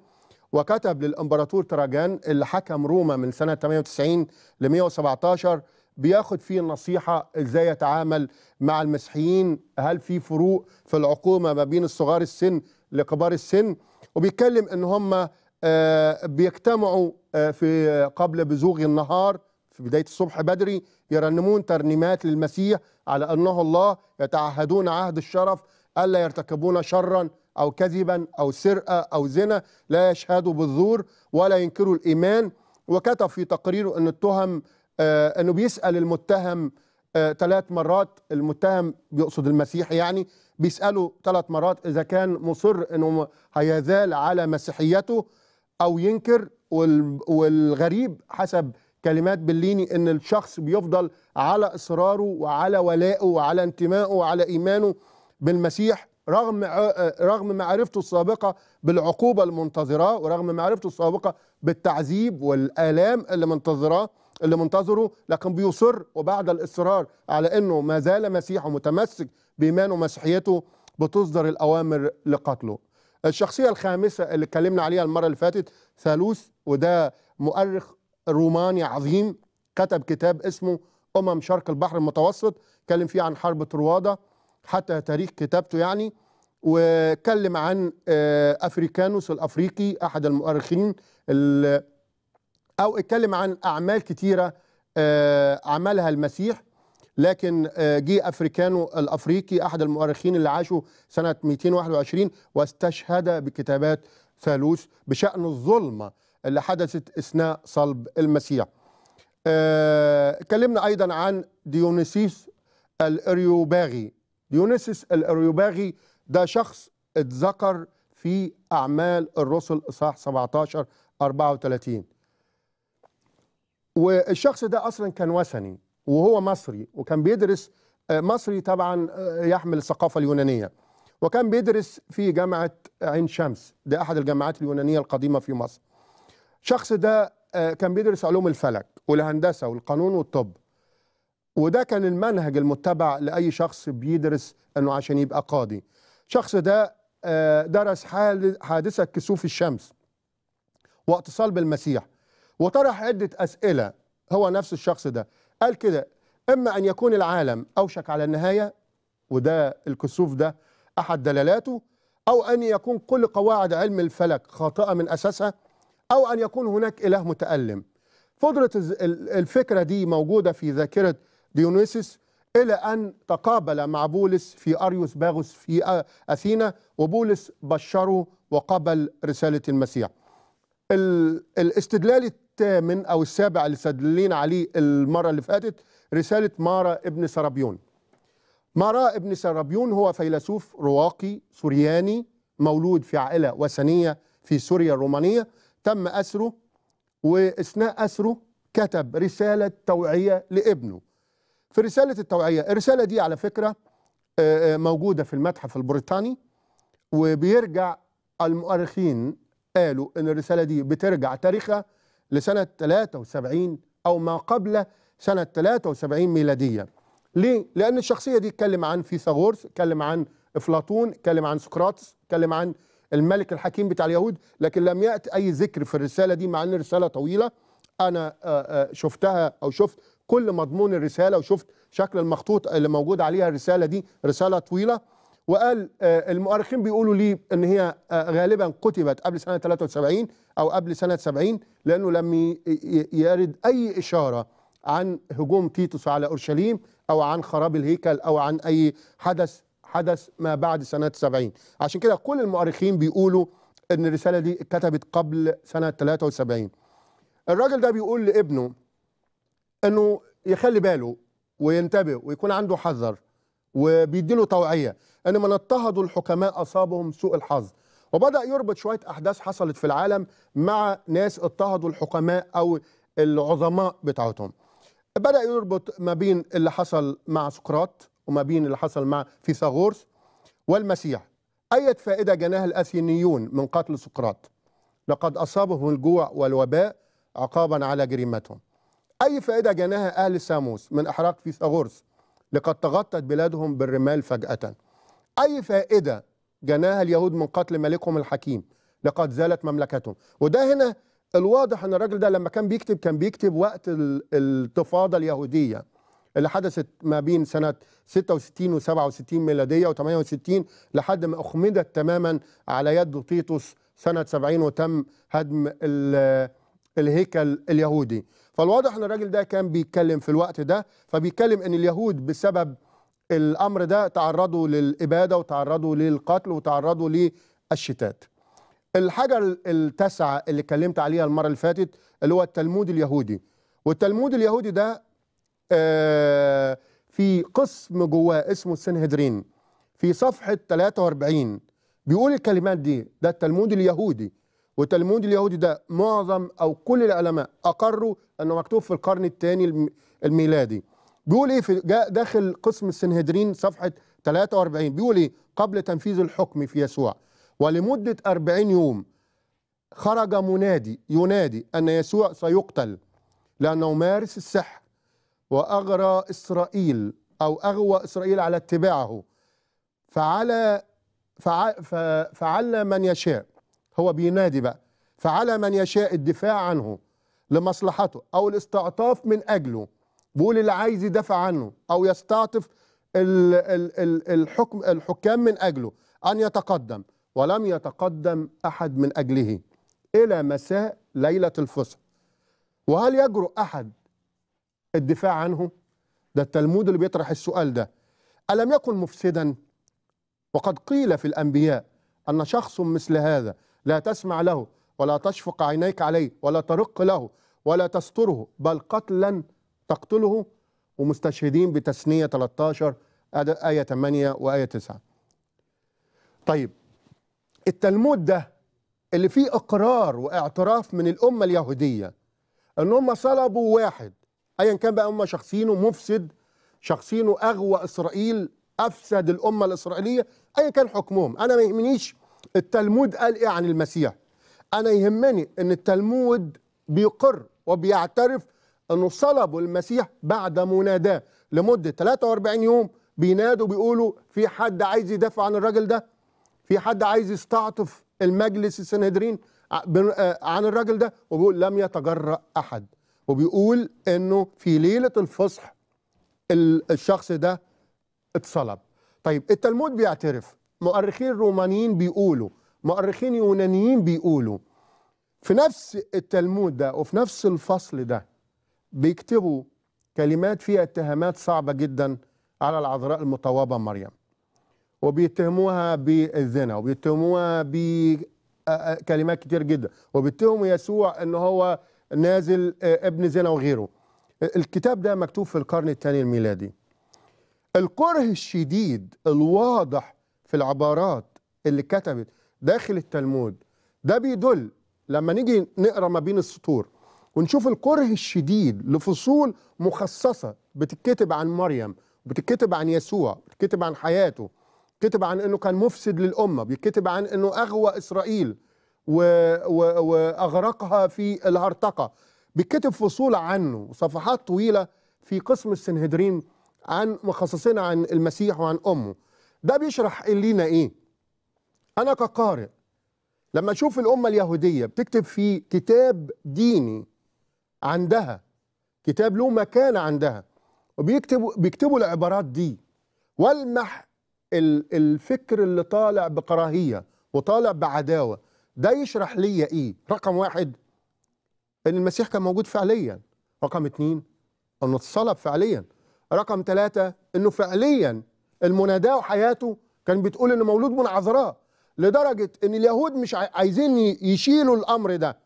Speaker 2: وكتب للإمبراطور تراجان اللي حكم روما من سنة 98 ل 117 بياخد فيه النصيحة ازاي يتعامل مع المسيحيين هل في فروق في العقومة ما بين الصغار السن لكبار السن وبيتكلم ان هم آه، بيجتمعوا آه، في قبل بزوغ النهار في بداية الصبح بدري يرنمون ترنيمات للمسيح على أنه الله يتعهدون عهد الشرف ألا يرتكبون شرا أو كذبا أو سرقة أو زنا لا يشهدوا بالزور ولا ينكروا الإيمان وكتب في تقريره أن التهم آه أنه بيسأل المتهم آه، ثلاث مرات المتهم بيقصد المسيح يعني بيسأله ثلاث مرات إذا كان مصر أنه هيزال على مسيحيته أو ينكر والغريب حسب كلمات بليني ان الشخص بيفضل على اصراره وعلى ولائه وعلى انتمائه وعلى ايمانه بالمسيح رغم آه، رغم معرفته السابقه بالعقوبه المنتظراه ورغم معرفته السابقه بالتعذيب والالام اللي منتظراه اللي منتظره لكن بيصر وبعد الاصرار على انه ما زال مسيح ومتمسك بايمانه ومسيحيته بتصدر الاوامر لقتله. الشخصيه الخامسه اللي اتكلمنا عليها المره اللي فاتت ثالوث وده مؤرخ روماني عظيم كتب كتاب اسمه أمم شرق البحر المتوسط اتكلم فيه عن حرب طروادة حتى تاريخ كتابته يعني واتكلم عن آه، أفريكانوس الأفريقي أحد المؤرخين أو اتكلم عن أعمال كتيرة آه، عملها المسيح لكن آه، جه افريكانو الافريقي احد المؤرخين اللي عاشوا سنه 221 واستشهد بكتابات ثالوث بشان الظلمه اللي حدثت اثناء صلب المسيح. اتكلمنا آه، ايضا عن ديونيسيس الاريوباغي. ديونيسيس الاريوباغي ده شخص اتذكر في اعمال الرسل اصحاح 17 34. والشخص ده اصلا كان وثني وهو مصري وكان بيدرس آه، مصري طبعا آه، يحمل الثقافه اليونانيه وكان بيدرس في جامعه عين شمس ده احد الجامعات اليونانيه القديمه في مصر الشخص ده آه، كان بيدرس علوم الفلك والهندسه والقانون والطب وده كان المنهج المتبع لاي شخص بيدرس انه عشان يبقى قاضي الشخص ده آه، درس حادثه كسوف الشمس واتصال بالمسيح وطرح عده اسئله هو نفس الشخص ده قال كده اما ان يكون العالم اوشك على النهايه وده الكسوف ده احد دلالاته او ان يكون كل قواعد علم الفلك خاطئه من اساسها أو أن يكون هناك إله متألم فضلة الفكرة دي موجودة في ذاكرة ديونيسيس إلى أن تقابل مع بولس في أريوس باغوس في أثينا وبولس بشره وقبل رسالة المسيح الاستدلال الثامن أو السابع اللي استدلين عليه المرة اللي فاتت رسالة مارا ابن سرابيون مارا ابن سرابيون هو فيلسوف رواقي سورياني مولود في عائلة وثنية في سوريا الرومانية تم أسره وإثناء أسره كتب رسالة توعية لابنه في رسالة التوعية الرسالة دي على فكرة آه، آه، موجودة في المتحف البريطاني وبيرجع المؤرخين قالوا ان الرسالة دي بترجع تاريخها لسنة 73 او ما قبل سنة 73 ميلادية ليه؟ لان الشخصية دي اتكلم عن فيثاغورس اتكلم عن افلاطون اتكلم عن سقراطس اتكلم عن الملك الحكيم بتاع اليهود لكن لم يأتي أي ذكر في الرسالة دي مع أن الرسالة طويلة أنا آه، آه، شفتها أو شفت كل مضمون الرسالة وشفت شكل المخطوط اللي موجود عليها الرسالة دي رسالة طويلة وقال آه، المؤرخين بيقولوا لي ان هي غالبا كتبت قبل سنه 73 او قبل سنه 70 لانه لم يرد اي اشاره عن هجوم تيتوس على اورشليم او عن خراب الهيكل او عن اي حدث حدث ما بعد سنة 70 عشان كده كل المؤرخين بيقولوا ان الرسالة دي اتكتبت قبل سنة 73 الراجل ده بيقول لابنه انه يخلي باله وينتبه ويكون عنده حذر وبيديله توعية ان من اضطهدوا الحكماء اصابهم سوء الحظ وبدأ يربط شوية احداث حصلت في العالم مع ناس اضطهدوا الحكماء او العظماء بتاعتهم بدأ يربط ما بين اللي حصل مع سقراط وما بين اللي حصل مع فيثاغورس والمسيح أية فائدة جناها الأثينيون من قتل سقراط لقد أصابهم الجوع والوباء عقابا على جريمتهم أي فائدة جناها أهل ساموس من إحراق فيثاغورس لقد تغطت بلادهم بالرمال فجأة أي فائدة جناها اليهود من قتل ملكهم الحكيم لقد زالت مملكتهم وده هنا الواضح ان الراجل ده لما كان بيكتب كان بيكتب وقت الانتفاضه اليهوديه اللي حدثت ما بين سنة 66 و67 ميلادية و68 لحد ما أخمدت تماما على يد تيتوس سنة 70 وتم هدم الهيكل اليهودي فالواضح ان الراجل ده كان بيتكلم في الوقت ده فبيتكلم ان اليهود بسبب الامر ده تعرضوا للاباده وتعرضوا للقتل وتعرضوا للشتات الحاجه التاسعه اللي اتكلمت عليها المره اللي فاتت اللي هو التلمود اليهودي والتلمود اليهودي ده آه، في قسم جواه اسمه السنهدرين في صفحة 43 بيقول الكلمات دي ده التلمود اليهودي والتلمود اليهودي ده معظم أو كل العلماء أقروا أنه مكتوب في القرن الثاني الميلادي بيقول إيه في جاء داخل قسم السنهدرين صفحة 43 بيقول إيه قبل تنفيذ الحكم في يسوع ولمدة 40 يوم خرج منادي ينادي أن يسوع سيقتل لأنه مارس السحر وأغرى إسرائيل أو أغوى إسرائيل على اتباعه فعلى فعلى من يشاء هو بينادي بقى فعلى من يشاء الدفاع عنه لمصلحته أو الاستعطاف من أجله بيقول اللي عايز يدافع عنه أو يستعطف الحكم الحكام من أجله أن يتقدم ولم يتقدم أحد من أجله إلى مساء ليلة الفصح وهل يجرؤ أحد الدفاع عنه ده التلمود اللي بيطرح السؤال ده ألم يكن مفسدا وقد قيل في الأنبياء أن شخص مثل هذا لا تسمع له ولا تشفق عينيك عليه ولا ترق له ولا تستره بل قتلا تقتله ومستشهدين بتثنية 13 آية 8 وآية 9 طيب التلمود ده اللي فيه إقرار واعتراف من الأمة اليهودية أن هم صلبوا واحد ايا كان بقى هم شخصينه مفسد شخصينه اغوى اسرائيل افسد الامه الاسرائيليه ايا كان حكمهم انا ما يهمنيش التلمود قال ايه عن المسيح انا يهمني ان التلمود بيقر وبيعترف انه صلبوا المسيح بعد مناداه لمده 43 يوم بينادوا بيقولوا في حد عايز يدافع عن الراجل ده في حد عايز يستعطف المجلس السنهدرين عن الراجل ده وبيقول لم يتجرأ احد وبيقول انه في ليله الفصح الشخص ده اتصلب طيب التلمود بيعترف مؤرخين رومانيين بيقولوا مؤرخين يونانيين بيقولوا في نفس التلمود ده وفي نفس الفصل ده بيكتبوا كلمات فيها اتهامات صعبة جدا على العذراء المطوبة مريم وبيتهموها بالزنا وبيتهموها بكلمات كتير جدا وبيتهموا يسوع ان هو نازل آه، ابن زنا وغيره آه، الكتاب ده مكتوب في القرن الثاني الميلادي الكره الشديد الواضح في العبارات اللي كتبت داخل التلمود ده بيدل لما نيجي نقرا ما بين السطور ونشوف الكره الشديد لفصول مخصصه بتتكتب عن مريم بتتكتب عن يسوع بتتكتب عن حياته بتتكتب عن انه كان مفسد للامه بيتكتب عن انه اغوى اسرائيل واغرقها في الهرطقه بيتكتب فصول عنه صفحات طويله في قسم السنهدرين عن مخصصين عن المسيح وعن امه ده بيشرح لينا ايه انا كقارئ لما اشوف الامه اليهوديه بتكتب في كتاب ديني عندها كتاب له مكانه عندها وبيكتبوا بيكتبوا العبارات دي والمح الفكر اللي طالع بكراهيه وطالع بعداوه ده يشرح لي ايه رقم واحد ان المسيح كان موجود فعليا رقم اتنين انه اتصلب فعليا رقم ثلاثة انه فعليا المناداة وحياته كان بتقول انه مولود من عذراء لدرجة ان اليهود مش عايزين يشيلوا الامر ده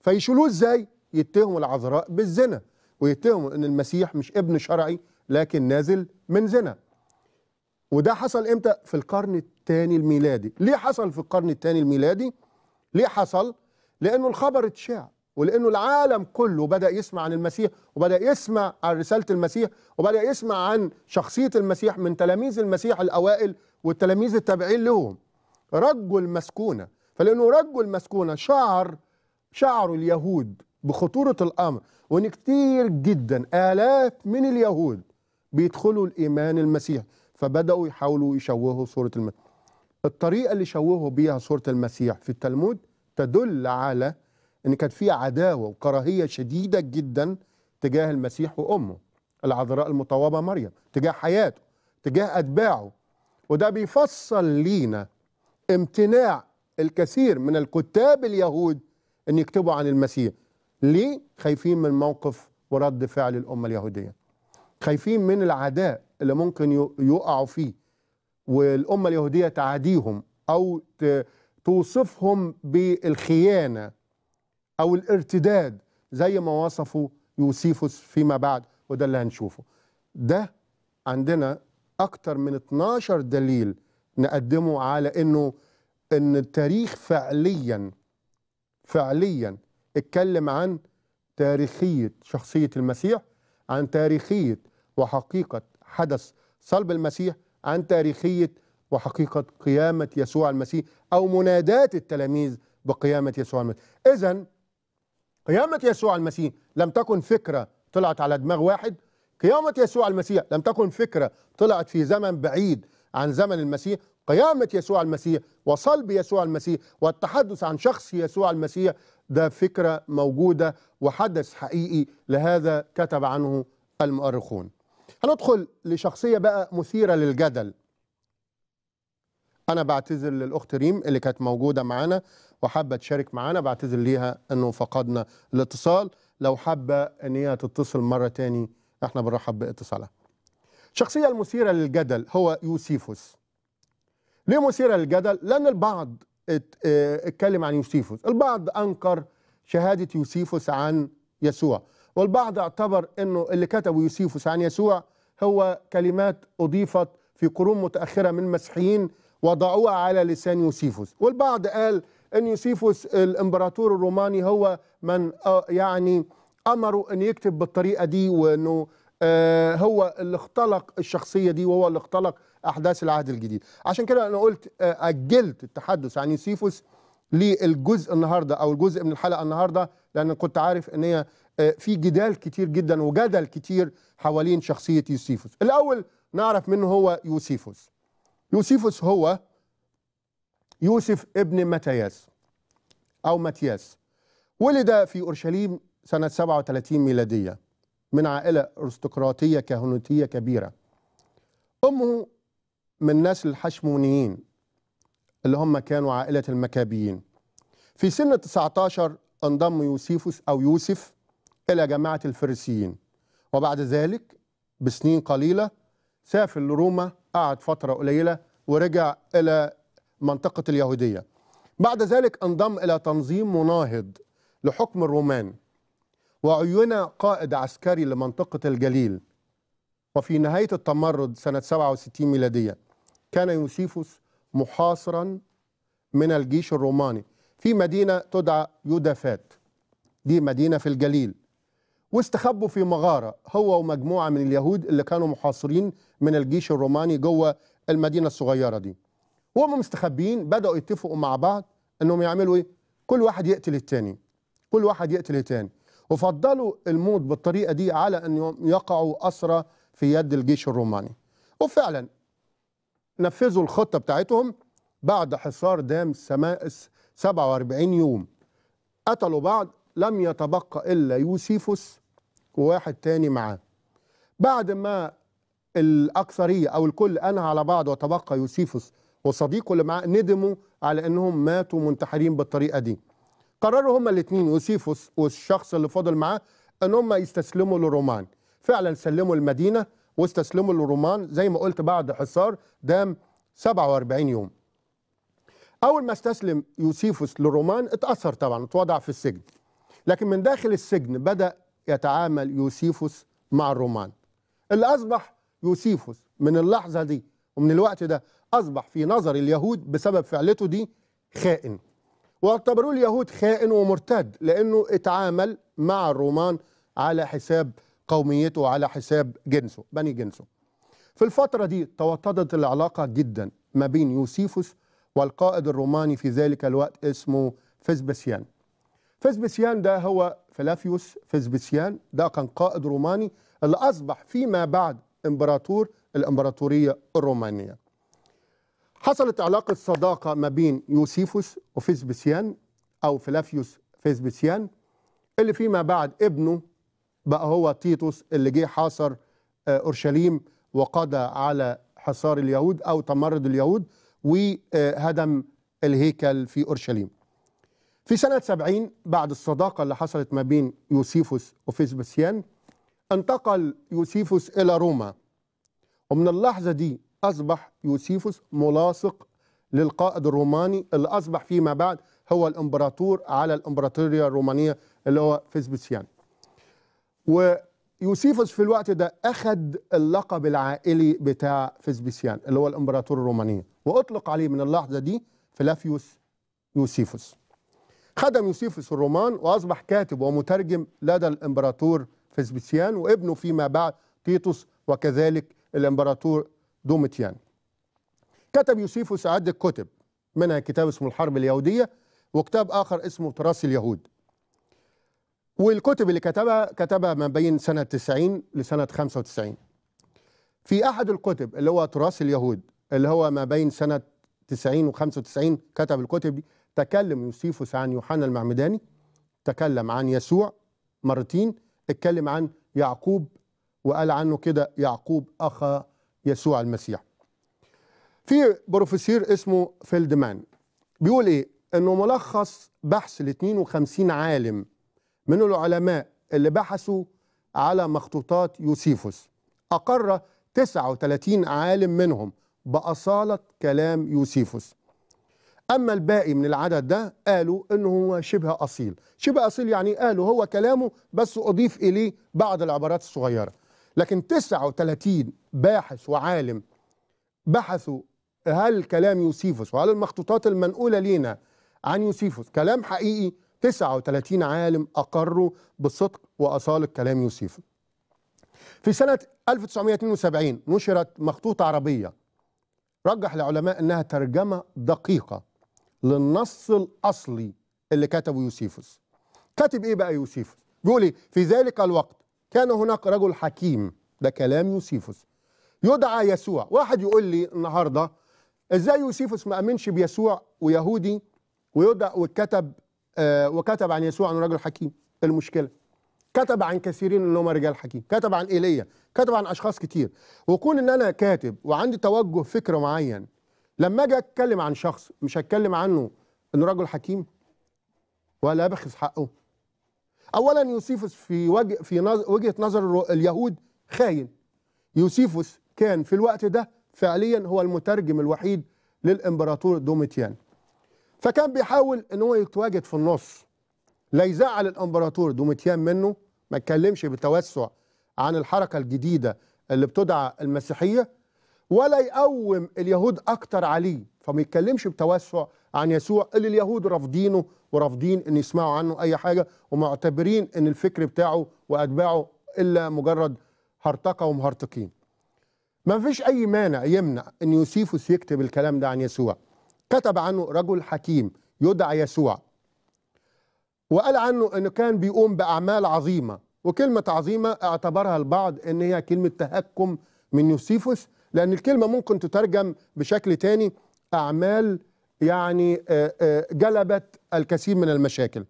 Speaker 2: فيشيلوه ازاي يتهموا العذراء بالزنا ويتهموا ان المسيح مش ابن شرعي لكن نازل من زنا وده حصل امتى في القرن الثاني الميلادي ليه حصل في القرن الثاني الميلادي ليه حصل لانه الخبر اتشاع ولانه العالم كله بدا يسمع عن المسيح وبدا يسمع عن رساله المسيح وبدا يسمع عن شخصيه المسيح من تلاميذ المسيح الاوائل والتلاميذ التابعين لهم رجوا المسكونه فلانه رجوا المسكونه شعر شعروا اليهود بخطوره الامر وان كتير جدا الاف من اليهود بيدخلوا الايمان المسيحي فبداوا يحاولوا يشوهوا صوره المسيح الطريقة اللي شوهوا بيها صورة المسيح في التلمود تدل على ان كانت في عداوة وكراهية شديدة جدا تجاه المسيح وامه العذراء المطوبة مريم تجاه حياته تجاه اتباعه وده بيفصل لينا امتناع الكثير من الكتاب اليهود ان يكتبوا عن المسيح ليه خايفين من موقف ورد فعل الامه اليهوديه خايفين من العداء اللي ممكن يقعوا فيه والأمة اليهودية تعاديهم أو توصفهم بالخيانة أو الارتداد زي ما وصفوا يوسيفوس فيما بعد وده اللي هنشوفه ده عندنا أكتر من 12 دليل نقدمه على أنه أن التاريخ فعليا فعليا اتكلم عن تاريخية شخصية المسيح عن تاريخية وحقيقة حدث صلب المسيح عن تاريخية وحقيقة قيامة يسوع المسيح أو مناداة التلاميذ بقيامة يسوع المسيح إذا قيامة يسوع المسيح لم تكن فكرة طلعت على دماغ واحد قيامة يسوع المسيح لم تكن فكرة طلعت في زمن بعيد عن زمن المسيح قيامة يسوع المسيح وصلب يسوع المسيح والتحدث عن شخص يسوع المسيح ده فكرة موجودة وحدث حقيقي لهذا كتب عنه المؤرخون هندخل لشخصية بقى مثيرة للجدل أنا بعتذر للأخت ريم اللي كانت موجودة معانا وحابة تشارك معانا بعتذر ليها أنه فقدنا الاتصال لو حابة أن هي تتصل مرة تاني احنا بنرحب باتصالها الشخصية المثيرة للجدل هو يوسيفوس ليه مثيرة للجدل؟ لأن البعض آه، اتكلم عن يوسيفوس البعض أنكر شهادة يوسيفوس عن يسوع والبعض اعتبر أنه اللي كتبه يوسيفوس عن يسوع هو كلمات أضيفت في قرون متأخرة من مسيحيين وضعوها على لسان يوسيفوس والبعض قال أن يوسيفوس الإمبراطور الروماني هو من آه، يعني أمره أن يكتب بالطريقة دي وأنه آه، هو اللي اختلق الشخصية دي وهو اللي اختلق أحداث العهد الجديد عشان كده أنا قلت آه، أجلت التحدث عن يوسيفوس للجزء النهاردة أو الجزء من الحلقة النهاردة لان كنت عارف ان هي آه، في جدال كتير جدا وجدل كتير حوالين شخصيه يوسيفوس الاول نعرف منه هو يوسيفوس يوسيفوس هو يوسف ابن متياس او متياس ولد في اورشليم سنه 37 ميلاديه من عائله ارستقراطيه كهنوتيه كبيره امه من نسل الحشمونيين اللي هم كانوا عائله المكابيين في سن 19 انضم يوسيفوس أو يوسف إلى جماعة الفريسيين وبعد ذلك بسنين قليلة سافر لروما قعد فترة قليلة ورجع إلى منطقة اليهودية بعد ذلك انضم إلى تنظيم مناهض لحكم الرومان وعين قائد عسكري لمنطقة الجليل وفي نهاية التمرد سنة 67 ميلادية كان يوسيفوس محاصرا من الجيش الروماني في مدينة تدعى يودافات دي مدينة في الجليل واستخبوا في مغارة هو ومجموعة من اليهود اللي كانوا محاصرين من الجيش الروماني جوه المدينة الصغيرة دي وهم مستخبيين بدأوا يتفقوا مع بعض انهم يعملوا ايه كل واحد يقتل التاني كل واحد يقتل التاني وفضلوا الموت بالطريقة دي على أن يقعوا أسرى في يد الجيش الروماني وفعلا نفذوا الخطة بتاعتهم بعد حصار دام 47 يوم قتلوا بعض لم يتبقى إلا يوسيفوس وواحد تاني معاه بعد ما الأكثرية أو الكل أنهى على بعض وتبقى يوسيفوس وصديقه اللي معاه ندموا على أنهم ماتوا منتحرين بالطريقة دي قرروا هما الاثنين يوسيفوس والشخص اللي فضل معاه أن هما يستسلموا لرومان فعلا سلموا المدينة واستسلموا للرومان زي ما قلت بعد حصار دام 47 يوم اول ما استسلم يوسيفوس للرومان اتاثر طبعا اتوضع في السجن لكن من داخل السجن بدا يتعامل يوسيفوس مع الرومان اللي اصبح يوسيفوس من اللحظه دي ومن الوقت ده اصبح في نظر اليهود بسبب فعلته دي خائن واعتبروه اليهود خائن ومرتد لانه اتعامل مع الرومان على حساب قوميته وعلى حساب جنسه بني جنسه في الفترة دي توطدت العلاقة جدا ما بين يوسيفوس والقائد الروماني في ذلك الوقت اسمه فيسبسيان فيسبسيان ده هو فلافيوس فيسبسيان ده كان قائد روماني اللي أصبح فيما بعد إمبراطور الإمبراطورية الرومانية حصلت علاقة صداقة ما بين يوسيفوس وفيسبسيان أو فلافيوس فيسبسيان اللي فيما بعد ابنه بقى هو تيتوس اللي جه حاصر آه، أورشليم وقضى على حصار اليهود أو تمرد اليهود وهدم الهيكل في أورشليم في سنة 70 بعد الصداقة اللي حصلت ما بين يوسيفوس وفيسبسيان انتقل يوسيفوس إلى روما ومن اللحظة دي أصبح يوسيفوس ملاصق للقائد الروماني اللي أصبح فيما بعد هو الإمبراطور على الإمبراطورية الرومانية اللي هو فيسبسيان ويوسيفوس في الوقت ده أخد اللقب العائلي بتاع فيسبسيان اللي هو الإمبراطور الروماني وأطلق عليه من اللحظة دي فلافيوس يوسيفوس خدم يوسيفوس الرومان وأصبح كاتب ومترجم لدى الإمبراطور فيسبسيان وابنه فيما بعد تيتوس وكذلك الإمبراطور دوميتيان كتب يوسيفوس عدة كتب منها كتاب اسمه الحرب اليهودية وكتاب آخر اسمه تراث اليهود والكتب اللي كتبها كتبها ما بين سنة 90 لسنة 95 في أحد الكتب اللي هو تراث اليهود اللي هو ما بين سنة 90 و95 كتب الكتب دي تكلم يوسيفوس عن يوحنا المعمداني تكلم عن يسوع مرتين اتكلم عن يعقوب وقال عنه كده يعقوب أخا يسوع المسيح في بروفيسير اسمه فيلدمان بيقول ايه انه ملخص بحث ل 52 عالم من العلماء اللي بحثوا على مخطوطات يوسيفوس اقر 39 عالم منهم بأصالة كلام يوسيفوس أما الباقي من العدد ده قالوا إنه هو شبه أصيل شبه أصيل يعني قالوا هو كلامه بس أضيف إليه بعض العبارات الصغيرة لكن 39 باحث وعالم بحثوا هل كلام يوسيفوس وهل المخطوطات المنقولة لينا عن يوسيفوس كلام حقيقي 39 عالم أقروا بصدق وأصالة كلام يوسيفوس في سنة 1972 نشرت مخطوطة عربية رجح العلماء أنها ترجمة دقيقة للنص الأصلي اللي كتبه يوسيفوس كاتب إيه بقى يوسيفوس بيقول إيه في ذلك الوقت كان هناك رجل حكيم ده كلام يوسيفوس يدعى يسوع واحد يقول لي النهارده ازاي يوسيفوس ما امنش بيسوع ويهودي ويدعى وكتب آه وكتب عن يسوع انه رجل حكيم إيه المشكله كتب عن كثيرين هم رجال حكيم كتب عن ايليا كتب عن اشخاص كتير وكون ان انا كاتب وعندي توجه فكر معين لما اجي اتكلم عن شخص مش هتكلم عنه انه رجل حكيم ولا باخذ حقه اولا يوسيفوس في وجه في وجهه نظر اليهود خاين يوسيفوس كان في الوقت ده فعليا هو المترجم الوحيد للامبراطور دوميتيان فكان بيحاول ان هو يتواجد في النص لا يزعل الامبراطور دوميتيان منه ما يتكلمش بتوسع عن الحركة الجديدة اللي بتدعى المسيحية ولا يقوم اليهود أكتر عليه فما يتكلمش بتوسع عن يسوع اللي اليهود رافضينه ورافضين ان يسمعوا عنه اي حاجه ومعتبرين ان الفكر بتاعه واتباعه الا مجرد هرطقه ومهرطقين. ما فيش اي مانع يمنع ان يوسيفوس يكتب الكلام ده عن يسوع. كتب عنه رجل حكيم يدعى يسوع. وقال عنه انه كان بيقوم باعمال عظيمه وكلمة عظيمة اعتبرها البعض ان هي كلمة تهكم من يوسيفوس لان الكلمة ممكن تترجم بشكل تاني اعمال يعني آه، آه، جلبت الكثير من المشاكل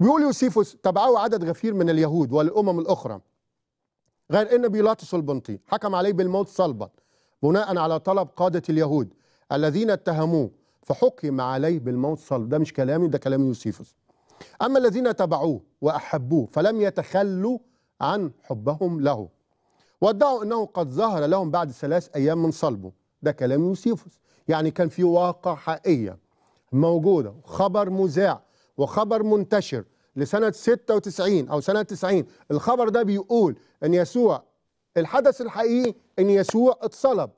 Speaker 2: بيقول يوسيفوس تبعه عدد غفير من اليهود والامم الاخرى غير ان بيلاطس البنطي حكم عليه بالموت صلبا بناء على طلب قاده اليهود الذين اتهموه فحكم عليه بالموت صلب ده مش كلامي ده كلام يوسيفوس أما الذين تبعوه وأحبوه فلم يتخلوا عن حبهم له وادعوا أنه قد ظهر لهم بعد ثلاث أيام من صلبه ده كلام يوسيفوس يعني كان في واقع حقيقية موجودة خبر مذاع وخبر منتشر لسنة 96 أو سنة 90 الخبر ده بيقول أن يسوع الحدث الحقيقي أن يسوع اتصلب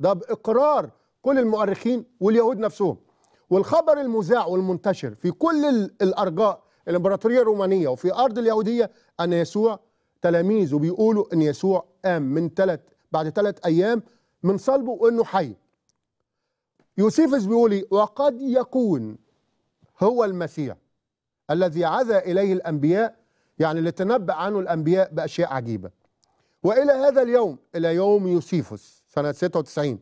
Speaker 2: ده بإقرار كل المؤرخين واليهود نفسهم والخبر المذاع والمنتشر في كل الارجاء الامبراطوريه الرومانيه وفي ارض اليهوديه ان يسوع تلاميذه بيقولوا ان يسوع قام من ثلاث بعد ثلاث ايام من صلبه وانه حي. يوسيفس بيقول إيه؟ وقد يكون هو المسيح الذي عزى اليه الانبياء يعني اللي تنبأ عنه الانبياء باشياء عجيبه. والى هذا اليوم الى يوم يوسيفس سنه 96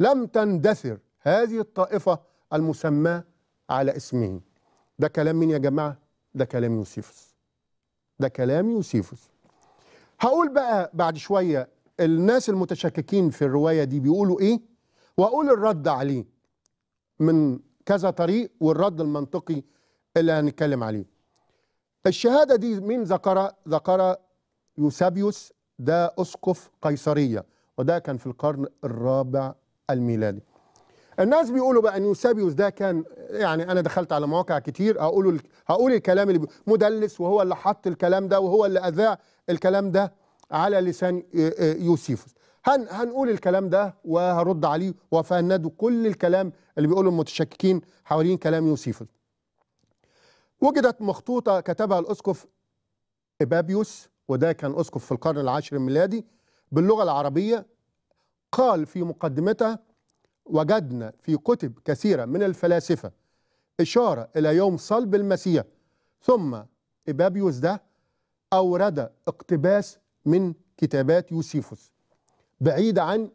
Speaker 2: لم تندثر هذه الطائفه المسمى على اسمه ده كلام مين يا جماعة؟ ده كلام يوسيفوس ده كلام يوسيفوس هقول بقى بعد شوية الناس المتشككين في الرواية دي بيقولوا إيه وأقول الرد عليه من كذا طريق والرد المنطقي اللي هنتكلم عليه الشهادة دي مين ذكرها؟ ذكرها يوسابيوس ده أسقف قيصرية وده كان في القرن الرابع الميلادي الناس بيقولوا بقى يوسابيوس ده كان يعني انا دخلت على مواقع كتير هقول هقول الكلام اللي مدلس وهو اللي حط الكلام ده وهو اللي اذاع الكلام ده على لسان آه، آه، يوسيفوس هن هنقول الكلام ده وهرد عليه وافنده كل الكلام اللي بيقوله المتشككين حوالين كلام يوسيفوس وجدت مخطوطه كتبها الاسقف ابابيوس وده كان اسقف في القرن العاشر الميلادي باللغه العربيه قال في مقدمتها وجدنا في كتب كثيرة من الفلاسفة إشارة إلى يوم صلب المسيح ثم إبابيوس ده أورد اقتباس من كتابات يوسيفوس بعيد عن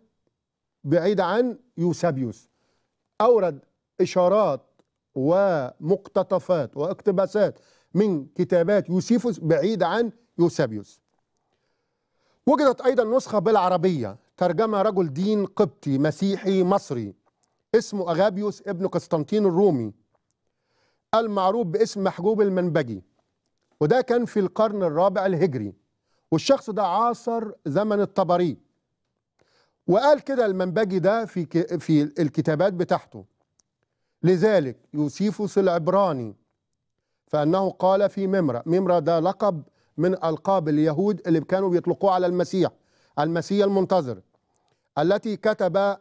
Speaker 2: بعيد عن يوسابيوس أورد إشارات ومقتطفات واقتباسات من كتابات يوسيفوس بعيد عن يوسابيوس وجدت أيضا نسخة بالعربية ترجمة رجل دين قبطي مسيحي مصري اسمه أغابيوس ابن قسطنطين الرومي المعروف باسم محجوب المنبجي وده كان في القرن الرابع الهجري والشخص ده عاصر زمن الطبري وقال كده المنبجي ده في في الكتابات بتاعته لذلك يوسيفوس العبراني فانه قال في ممرة ممرة ده لقب من القاب اليهود اللي كانوا بيطلقوه على المسيح المسيا المنتظر التي كتب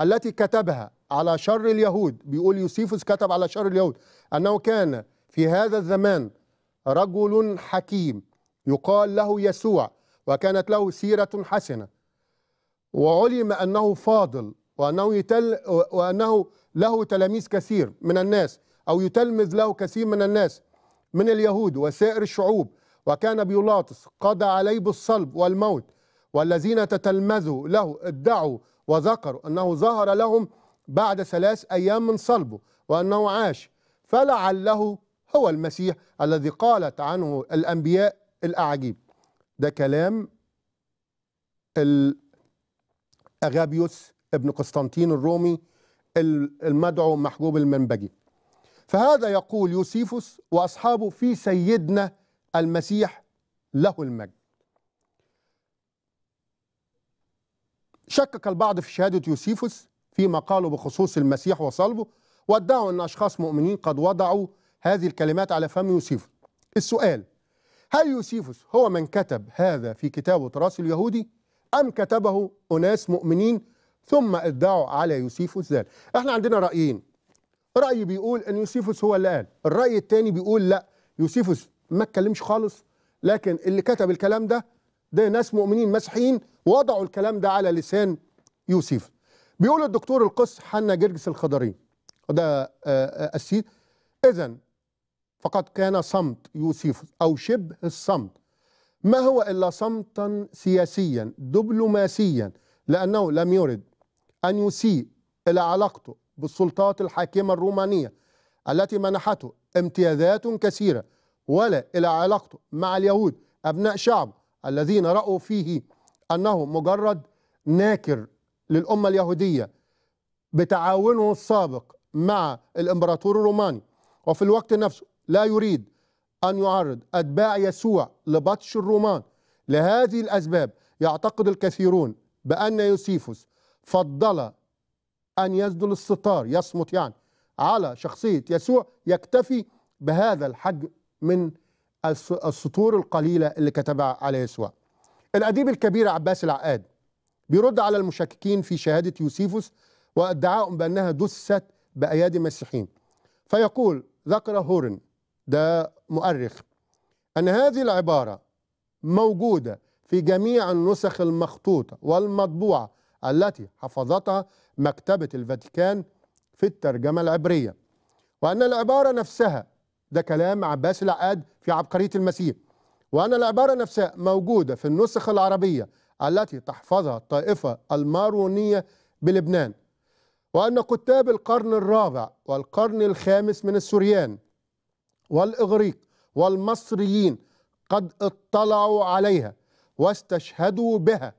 Speaker 2: التي كتبها على شر اليهود بيقول يوسيفوس كتب على شر اليهود أنه كان في هذا الزمان رجل حكيم يقال له يسوع وكانت له سيرة حسنة وعلم أنه فاضل وأنه, يتل وأنه له تلاميذ كثير من الناس أو يتلمذ له كثير من الناس من اليهود وسائر الشعوب وكان بيلاطس قضى عليه بالصلب والموت والذين تتلمذوا له ادعوا وذكروا أنه ظهر لهم بعد ثلاث أيام من صلبه وأنه عاش فلعله هو المسيح الذي قالت عنه الأنبياء الأعاجيب ده كلام أغابيوس ابن قسطنطين الرومي المدعو محجوب المنبجي فهذا يقول يوسيفوس وأصحابه في سيدنا المسيح له المجد شكك البعض في شهادة يوسيفوس فيما قاله بخصوص المسيح وصلبه وادعوا أن أشخاص مؤمنين قد وضعوا هذه الكلمات على فم يوسيفوس السؤال هل يوسيفوس هو من كتب هذا في كتابه تراث اليهودي أم كتبه أناس مؤمنين ثم ادعوا على يوسيفوس ذلك احنا عندنا رأيين رأي بيقول أن يوسيفوس هو اللي قال الرأي الثاني بيقول لا يوسيفوس ما اتكلمش خالص لكن اللي كتب الكلام ده ده ناس مؤمنين مسيحيين وضعوا الكلام ده على لسان يوسف بيقول الدكتور القس حنا جرجس الخضري ده آه، آه، السيد اذا فقد كان صمت يوسف او شبه الصمت ما هو الا صمتا سياسيا دبلوماسيا لانه لم يرد ان يسيء الى علاقته بالسلطات الحاكمه الرومانيه التي منحته امتيازات كثيره ولا الى علاقته مع اليهود ابناء شعبه الذين راوا فيه أنه مجرد ناكر للأمة اليهودية بتعاونه السابق مع الإمبراطور الروماني وفي الوقت نفسه لا يريد أن يعرض أتباع يسوع لبطش الرومان لهذه الأسباب يعتقد الكثيرون بأن يوسيفوس فضل أن يسدل الستار يصمت يعني على شخصية يسوع يكتفي بهذا الحجم من السطور القليلة اللي كتبها على يسوع الأديب الكبير عباس العقاد بيرد على المشككين في شهادة يوسيفوس وادعائهم بأنها دست بأيادي مسيحيين فيقول ذكر هورن ده مؤرخ أن هذه العبارة موجودة في جميع النسخ المخطوطة والمطبوعة التي حفظتها مكتبة الفاتيكان في الترجمة العبرية وأن العبارة نفسها ده كلام عباس العقاد في عبقرية المسيح وأن العبارة نفسها موجودة في النسخ العربية التي تحفظها الطائفة المارونية بلبنان وأن كتاب القرن الرابع والقرن الخامس من السوريان والإغريق والمصريين قد اطلعوا عليها واستشهدوا بها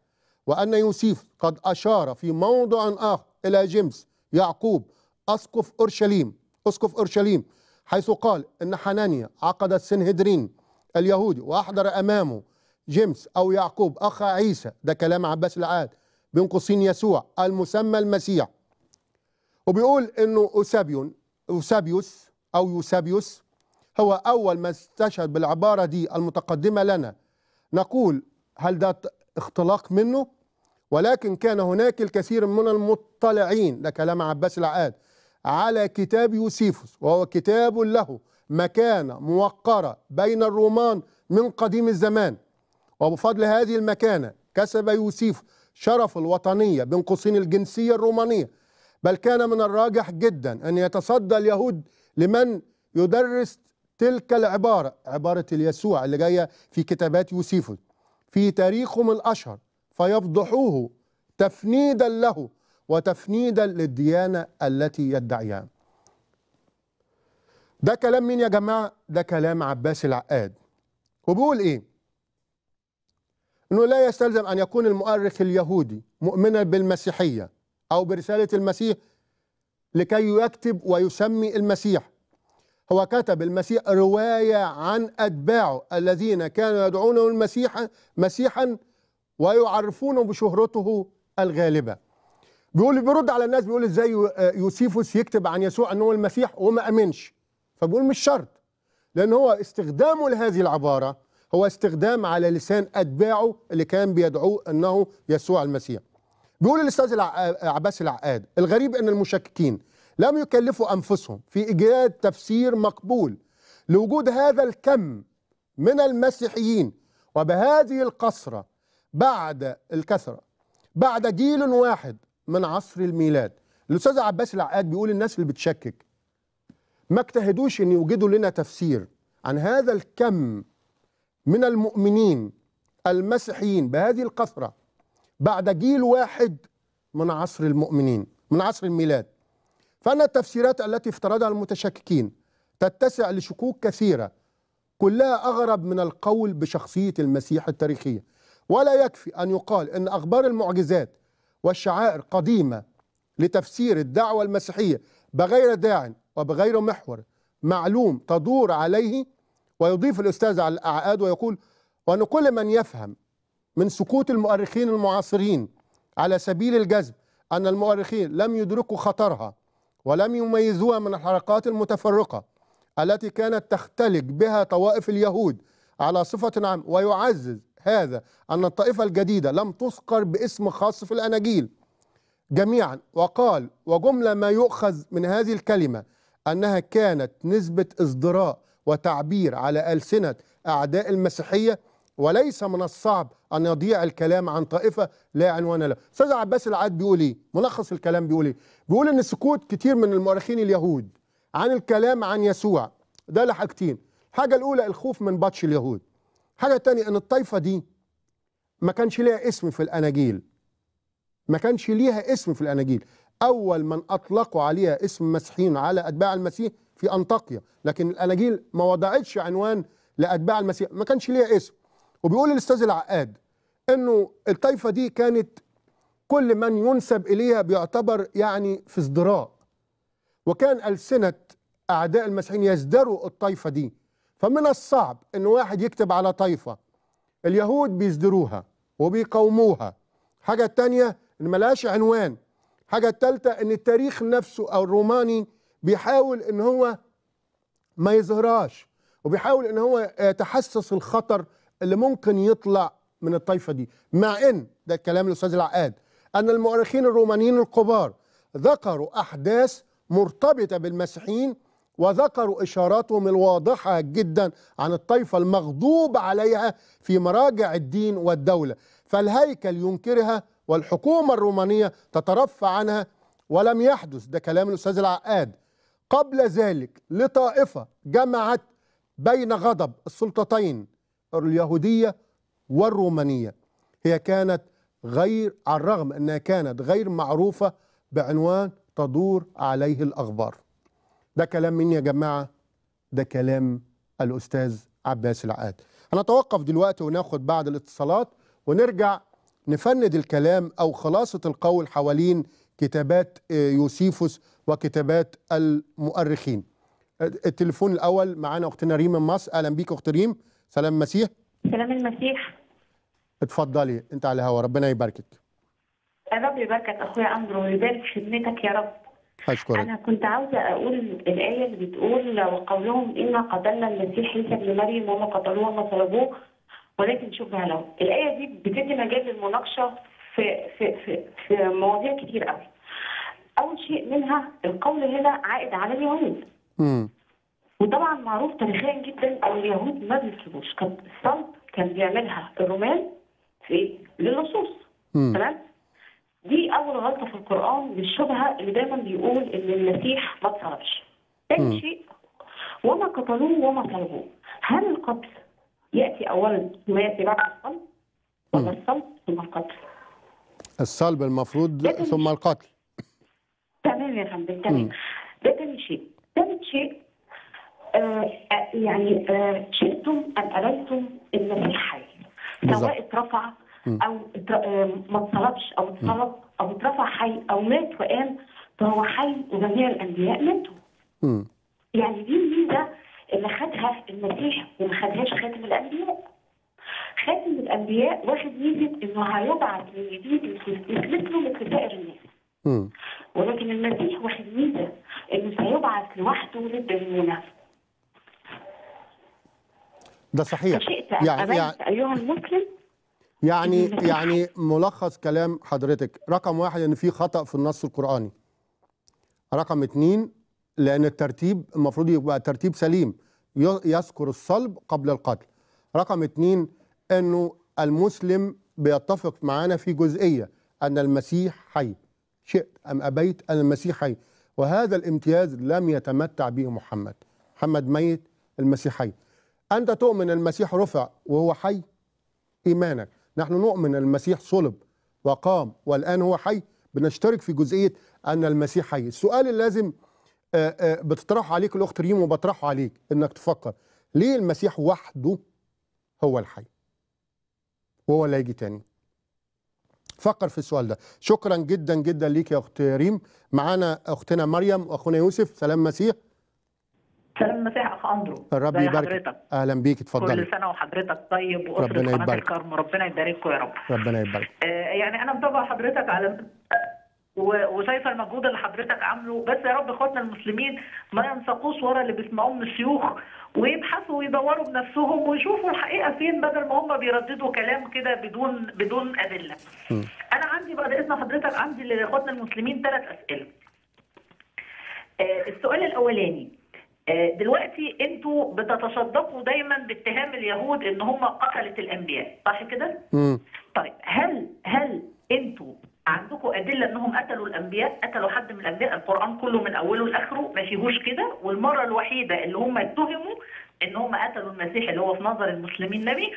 Speaker 2: وأن يوسيف قد أشار في موضع آخر إلى جيمس يعقوب أسقف أورشليم أسقف أورشليم حيث قال إن حنانيا عقد السنهدرين اليهودي وأحضر أمامه جيمس أو يعقوب أخ عيسى ده كلام عباس العاد بين قوسين يسوع المسمى المسيح وبيقول انه أوسابيون أوسابيوس أو يوسابيوس هو أول ما استشهد بالعبارة دي المتقدمة لنا نقول هل ده اختلاق منه ولكن كان هناك الكثير من المطلعين ده كلام عباس العاد على كتاب يوسيفوس وهو كتاب له مكانة موقرة بين الرومان من قديم الزمان وبفضل هذه المكانة كسب يوسيف شرف الوطنية بين قوسين الجنسية الرومانية بل كان من الراجح جدا أن يتصدى اليهود لمن يدرس تلك العبارة عبارة اليسوع اللي جاية في كتابات يوسيف في تاريخهم الأشهر فيفضحوه تفنيدا له وتفنيدا للديانة التي يدعيها ده كلام مين يا جماعة؟ ده كلام عباس العقاد وبيقول إيه؟ أنه لا يستلزم أن يكون المؤرخ اليهودي مؤمنا بالمسيحية أو برسالة المسيح لكي يكتب ويسمي المسيح هو كتب المسيح رواية عن أتباعه الذين كانوا يدعونه المسيح مسيحا ويعرفونه بشهرته الغالبة بيقول بيرد على الناس بيقول ازاي يوسيفوس يكتب عن يسوع انه المسيح وما امنش فبقول مش شرط لأن هو استخدامه لهذه العبارة هو استخدام على لسان أتباعه اللي كان بيدعوه أنه يسوع المسيح بيقول الأستاذ عباس العقاد الغريب أن المشككين لم يكلفوا أنفسهم في إيجاد تفسير مقبول لوجود هذا الكم من المسيحيين وبهذه القصره بعد الكثرة بعد جيل واحد من عصر الميلاد الأستاذ عباس العقاد بيقول الناس اللي بتشكك ما اجتهدوش ان يوجدوا لنا تفسير عن هذا الكم من المؤمنين المسيحيين بهذه الكثره بعد جيل واحد من عصر المؤمنين من عصر الميلاد فان التفسيرات التي افترضها المتشككين تتسع لشكوك كثيره كلها اغرب من القول بشخصيه المسيح التاريخيه ولا يكفي ان يقال ان اخبار المعجزات والشعائر قديمه لتفسير الدعوه المسيحيه بغير داع وبغير محور معلوم تدور عليه ويضيف الأستاذ على الأعقاد ويقول وأن كل من يفهم من سكوت المؤرخين المعاصرين على سبيل الجذب أن المؤرخين لم يدركوا خطرها ولم يميزوها من الحركات المتفرقة التي كانت تختلج بها طوائف اليهود على صفة عامة ويعزز هذا أن الطائفة الجديدة لم تذكر باسم خاص في الأناجيل جميعا وقال وجملة ما يؤخذ من هذه الكلمة أنها كانت نسبة ازدراء وتعبير على ألسنة أعداء المسيحية وليس من الصعب أن يضيع الكلام عن طائفة لا عنوان لها أستاذ عباس العاد بيقول إيه؟ ملخص الكلام بيقول إيه؟ بيقول إن سكوت كتير من المؤرخين اليهود عن الكلام عن يسوع ده لحاجتين الحاجة الأولى الخوف من بطش اليهود حاجة تانية إن الطائفة دي ما كانش ليها اسم في الأناجيل ما كانش ليها اسم في الأناجيل أول من أطلقوا عليها اسم مسيحيين على أتباع المسيح في أنطاكيا لكن الأناجيل ما وضعتش عنوان لأتباع المسيح ما كانش ليها اسم وبيقول الأستاذ العقاد أنه الطائفة دي كانت كل من ينسب إليها بيعتبر يعني في ازدراء وكان ألسنة أعداء المسيحيين يزدروا الطائفة دي فمن الصعب أن واحد يكتب على طائفة اليهود بيزدروها وبيقوموها حاجة تانية إن ملهاش عنوان الحاجة الثالثة ان التاريخ نفسه او الروماني بيحاول ان هو ما يظهرهاش وبيحاول ان هو يتحسس آه، الخطر اللي ممكن يطلع من الطائفة دي مع ان ده كلام الاستاذ العقاد ان المؤرخين الرومانيين الكبار ذكروا احداث مرتبطة بالمسيحيين وذكروا اشاراتهم الواضحه جدا عن الطائفه المغضوب عليها في مراجع الدين والدوله فالهيكل ينكرها والحكومة الرومانية تترفع عنها ولم يحدث ده كلام الأستاذ العقاد قبل ذلك لطائفة جمعت بين غضب السلطتين اليهودية والرومانية هي كانت غير على الرغم أنها كانت غير معروفة بعنوان تدور عليه الأخبار ده كلام مين يا جماعة ده كلام الأستاذ عباس العقاد هنتوقف دلوقتي وناخد بعد الاتصالات ونرجع نفند الكلام أو خلاصة القول حوالين كتابات آه، يوسيفوس وكتابات المؤرخين آه، التليفون الأول معانا أختنا ريم من مصر أهلا بيك أخت ريم سلام المسيح سلام المسيح اتفضلي أنت على الهوا ربنا يباركك
Speaker 5: الرب يباركك أخويا أندرو ويبارك خدمتك يا رب أشكرك أنا كنت عاوزة أقول الآية اللي بتقول وقولهم إنا قتلنا المسيح عيسى ابن مريم وما قتلوه وما صلبوه ولكن شوف بقى لو الايه دي بتدي مجال للمناقشه في في في, في مواضيع كتير قوي. اول شيء منها القول هنا عائد على اليهود. امم وطبعا معروف تاريخيا جدا ان اليهود ما بيسلبوش، كان الصلب كان بيعملها الرومان في للنصوص تمام دي اول غلطه في القران للشبهه اللي دايما بيقول ان المسيح ما اتصلبش. ثاني شيء وما قتلوه وما صلبوه هل القتل ياتي اولا ما ياتي بعد الصلب ولا الصلب ثم القتل
Speaker 2: الصلب المفروض ثم القتل
Speaker 5: تمام يا فندم تمام ده تاني شيء ثالث شيء آه، آه، يعني آه، شئتم ان اردتم ان في حل سواء اترفع او ما اتصلبش او اتصلب او اترفع حي او مات وقام فهو حي وجميع الانبياء ماتوا. يعني دي الميزه اللي خدها المسيح وما خدهاش خاتم الانبياء خاتم الانبياء واخد ميزه انه هيبعث من جديد يثبت له لسائر
Speaker 1: الناس
Speaker 5: ولكن المسيح واخد ميزه انه سيبعث لوحده للدينونه
Speaker 2: ده صحيح فشئت يعني, يعني ايها المسلم يعني يعني ملخص كلام حضرتك رقم واحد ان في خطا في النص القراني رقم اتنين لأن الترتيب المفروض يبقى ترتيب سليم يذكر الصلب قبل القتل رقم اتنين أنه المسلم بيتفق معانا في جزئية أن المسيح حي شئت أم أبيت أن المسيح حي وهذا الامتياز لم يتمتع به محمد محمد ميت المسيح حي أنت تؤمن المسيح رفع وهو حي إيمانك نحن نؤمن المسيح صلب وقام والآن هو حي بنشترك في جزئية أن المسيح حي السؤال اللازم آه، آه، بتطرحه عليك الاخت ريم وبطرحه عليك انك تفكر ليه المسيح وحده هو الحي وهو اللي هيجي تاني فكر في السؤال ده شكرا جدا جدا ليك يا اخت ريم معانا اختنا مريم واخونا يوسف سلام مسيح سلام مسيح اخ
Speaker 6: اندرو الرب يبارك حضرتك.
Speaker 2: اهلا بيك اتفضلي كل
Speaker 6: سنه وحضرتك طيب واسره قناه الكرم ربنا يبارككم يا رب ربنا يبارك آه يعني انا بتابع حضرتك على وشايفه المجهود اللي حضرتك عامله بس يا رب اخواتنا المسلمين ما ينساقوش ورا اللي بيسمعوه من الشيوخ ويبحثوا ويدوروا بنفسهم ويشوفوا الحقيقه فين بدل ما هم بيرددوا كلام كده بدون بدون ادله. انا عندي بعد اذن حضرتك عندي لاخواتنا المسلمين ثلاث اسئله. آه، السؤال الاولاني آه، دلوقتي انتوا بتتشدقوا دايما باتهام اليهود ان هم قتله الانبياء صح كده؟ طيب هل هل انتوا عندكم ادله انهم قتلوا الانبياء قتلوا حد من الانبياء القران كله من اوله لاخره ما فيهوش كده والمره الوحيده اللي هم اتهموا ان هم قتلوا المسيح اللي هو في نظر المسلمين نبي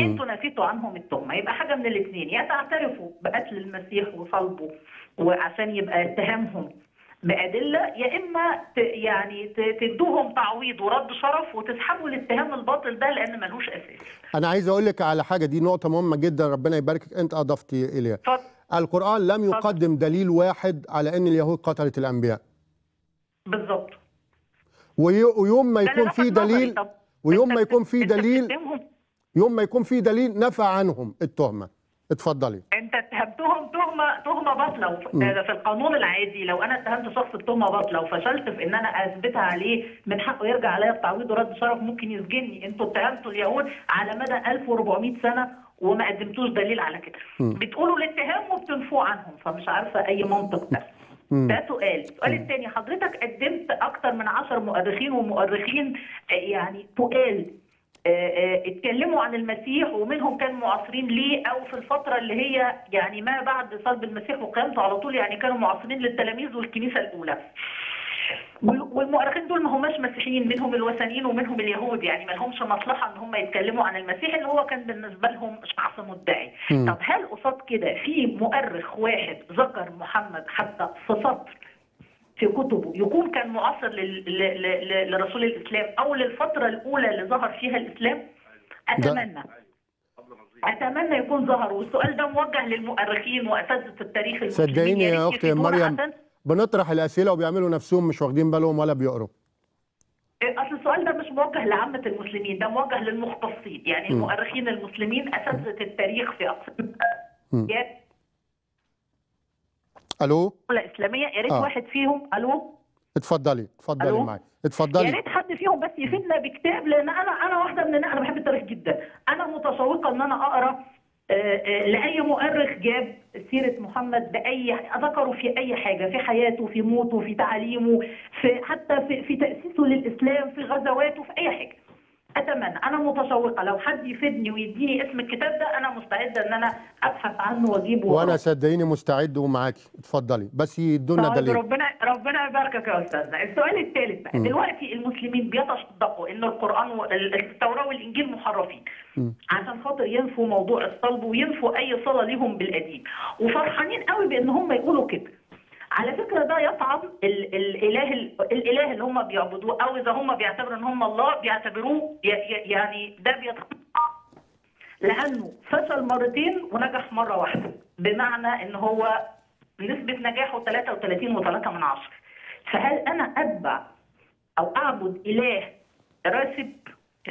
Speaker 6: انتوا نفيتوا عنهم التهمه يبقى حاجه من الاثنين يا تعترفوا بقتل المسيح وصلبه وعشان يبقى اتهامهم بادله يا اما يعني تدوهم تعويض ورد شرف وتسحبوا الاتهام الباطل ده لان ملوش اساس.
Speaker 2: انا عايز اقول لك على حاجه دي نقطه مهمه جدا ربنا يباركك انت اضفتي اليها. اتفضل. القرآن لم يقدم دليل واحد على أن اليهود قتلت الأنبياء بالظبط ويوم ما يكون في دليل ويوم ما يكون في دليل يوم ما يكون في دليل نفى عنهم التهمة اتفضلي
Speaker 6: انت اتهمتهم تهمه تهمه باطله في القانون العادي لو انا اتهمت شخص بتهمه باطله وفشلت في ان انا اثبتها عليه من حقه يرجع عليا التعويض ورد شرف ممكن يسجنني انتوا اتهمتوا اليهود على مدى 1400 سنه وما قدمتوش دليل على كده بتقولوا الاتهام وبتنفوا عنهم فمش عارفه اي منطق ده ده سؤال السؤال الثاني حضرتك قدمت اكتر من 10 مؤرخين ومؤرخين آه، يعني تقال آه، آه، اتكلموا عن المسيح ومنهم كانوا معاصرين ليه او في الفتره اللي هي يعني ما بعد صلب المسيح وقيامته على طول يعني كانوا معاصرين للتلاميذ والكنيسه الاولى والمؤرخين دول ما هماش مسيحيين منهم الوثنيين ومنهم اليهود يعني ما لهمش مصلحه ان هم يتكلموا عن المسيح اللي هو كان بالنسبه لهم شخص مدعي. م. طب هل قصاد كده في مؤرخ واحد ذكر محمد حتى في سطر في كتبه يكون كان معاصر لرسول الاسلام او للفتره الاولى اللي ظهر فيها الاسلام؟ اتمنى. ده. اتمنى يكون ظهر والسؤال ده موجه للمؤرخين واساتذه التاريخ صدقيني يا يعني اختي مريم
Speaker 2: بنطرح الاسئله وبيعملوا نفسهم مش واخدين بالهم ولا بيقروا
Speaker 6: إيه، اصل السؤال ده مش موجه لعامه المسلمين ده موجه للمختصين يعني م. المؤرخين المسلمين اساتذه التاريخ في اقسام الو ولا اسلاميه يا ريت آه. واحد فيهم الو
Speaker 2: اتفضلي اتفضلي معايا اتفضلي يا ريت
Speaker 6: حد فيهم بس يفيدنا بكتاب لان انا انا واحده من انا بحب التاريخ جدا انا متشوقه ان انا اقرا آه، آه، لاي مؤرخ جاب سيره محمد باي ذكره في اي حاجه في حياته في موته في تعاليمه في حتى في, في تاسيسه للاسلام في غزواته في اي حاجه اتمنى انا متشوقه لو حد يفيدني ويديني اسم الكتاب ده انا مستعده ان انا ابحث عنه واجيبه وانا
Speaker 2: صدقيني مستعد ومعاكي اتفضلي بس يدونا طيب، دليل
Speaker 6: ربنا ربنا يباركك يا استاذنا السؤال الثالث بقى دلوقتي المسلمين بيتصدقوا ان القران والتوراه والانجيل محرفين م. عشان خاطر ينفوا موضوع الصلب وينفوا اي صله ليهم بالقديم وفرحانين قوي بان هم يقولوا كده على فكره ده يطعم ال الاله ال الاله اللي هم بيعبدوه او اذا هم بيعتبروا ان هم الله بيعتبروه يعني ده بيتقطع لانه فشل مرتين ونجح مره واحده بمعنى ان هو نسبه نجاحه 33.3 من عشرة فهل انا اتبع او اعبد اله راسب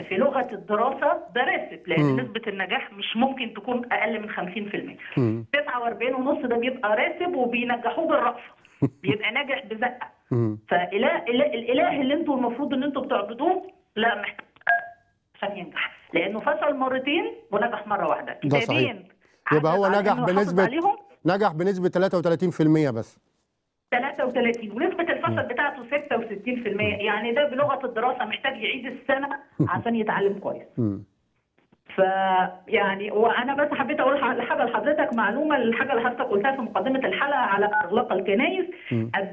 Speaker 6: في لغه الدراسه ده راتب لان نسبه النجاح مش ممكن تكون اقل من 50% 49 ونص ده بيبقى راتب وبينجحوه بالرقصه بيبقى ناجح بزقه فالاله الاله اللي انتم المفروض ان انتم بتعبدوه لا محتاج عشان ينجح لانه فشل مرتين ونجح مره واحده كتابين
Speaker 2: يبقى هو نجح بنسبه نجح بنسبه 33% بس
Speaker 6: 33 ونسبه الفشل بتاعته 66% يعني ده بلغه الدراسه محتاج يعيد السنه عشان يتعلم كويس يعني وانا بس حبيت اقول لحاجه لحضرتك معلومه الحاجه اللي حضرتك قلتها في مقدمه الحلقه على اغلاق الكنايس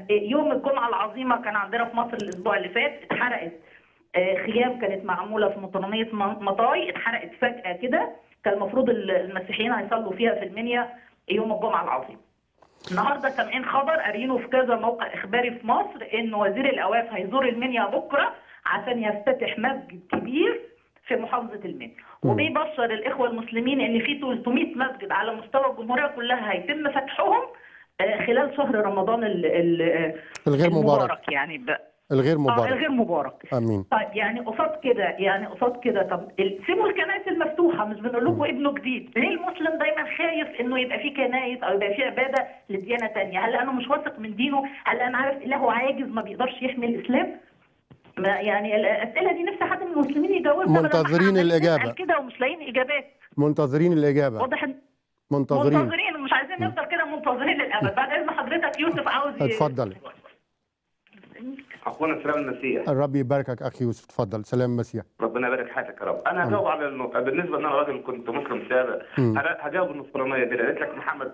Speaker 6: يوم الجمعه العظيمه كان عندنا في مصر الاسبوع اللي فات اتحرقت آه، خيام كانت معموله في مطرانيه مطاي اتحرقت فجاه كده كان المفروض المسيحيين هيصلوا فيها في المنيا يوم الجمعه العظيم النهارده سامعين خبر قاريينه في كذا موقع اخباري في مصر ان وزير الاوقاف هيزور المنيا بكره عشان يفتتح مسجد كبير في محافظه المنيا وبيبشر الاخوه المسلمين ان في 300 مسجد على مستوى الجمهوريه كلها هيتم فتحهم آه، خلال شهر رمضان آه، الغير مبارك, مبارك يعني
Speaker 2: الغير آه، مبارك آه الغير
Speaker 6: مبارك امين طيب يعني قصاد كده يعني قصاد كده طب سيبوا الكنائس المفتوحه مش بنقول لكم ابنه جديد ليه المسلم دايما خايف انه يبقى في كنائس او يبقى في عباده لديانه تانية هل انا مش واثق من دينه هل انا عارف انه عاجز ما بيقدرش يحمي الاسلام يعني الاسئله دي نفس حد من المسلمين يجاوبها منتظرين الاجابه كده ومش لاقيين اجابات
Speaker 2: منتظرين الاجابه واضح منتظرين منتظرين
Speaker 6: مش عايزين نفضل كده منتظرين للابد بعد اذن حضرتك يوسف عاوز اتفضل
Speaker 3: اخونا سلام المسيح
Speaker 2: الرب يباركك اخي يوسف اتفضل سلام المسيح
Speaker 3: ربنا يبارك حياتك يا رب انا هجاوب على النقطه بالنسبه ان انا راجل كنت مسلم سابق هجاوب النصرانيه دي قالت لك محمد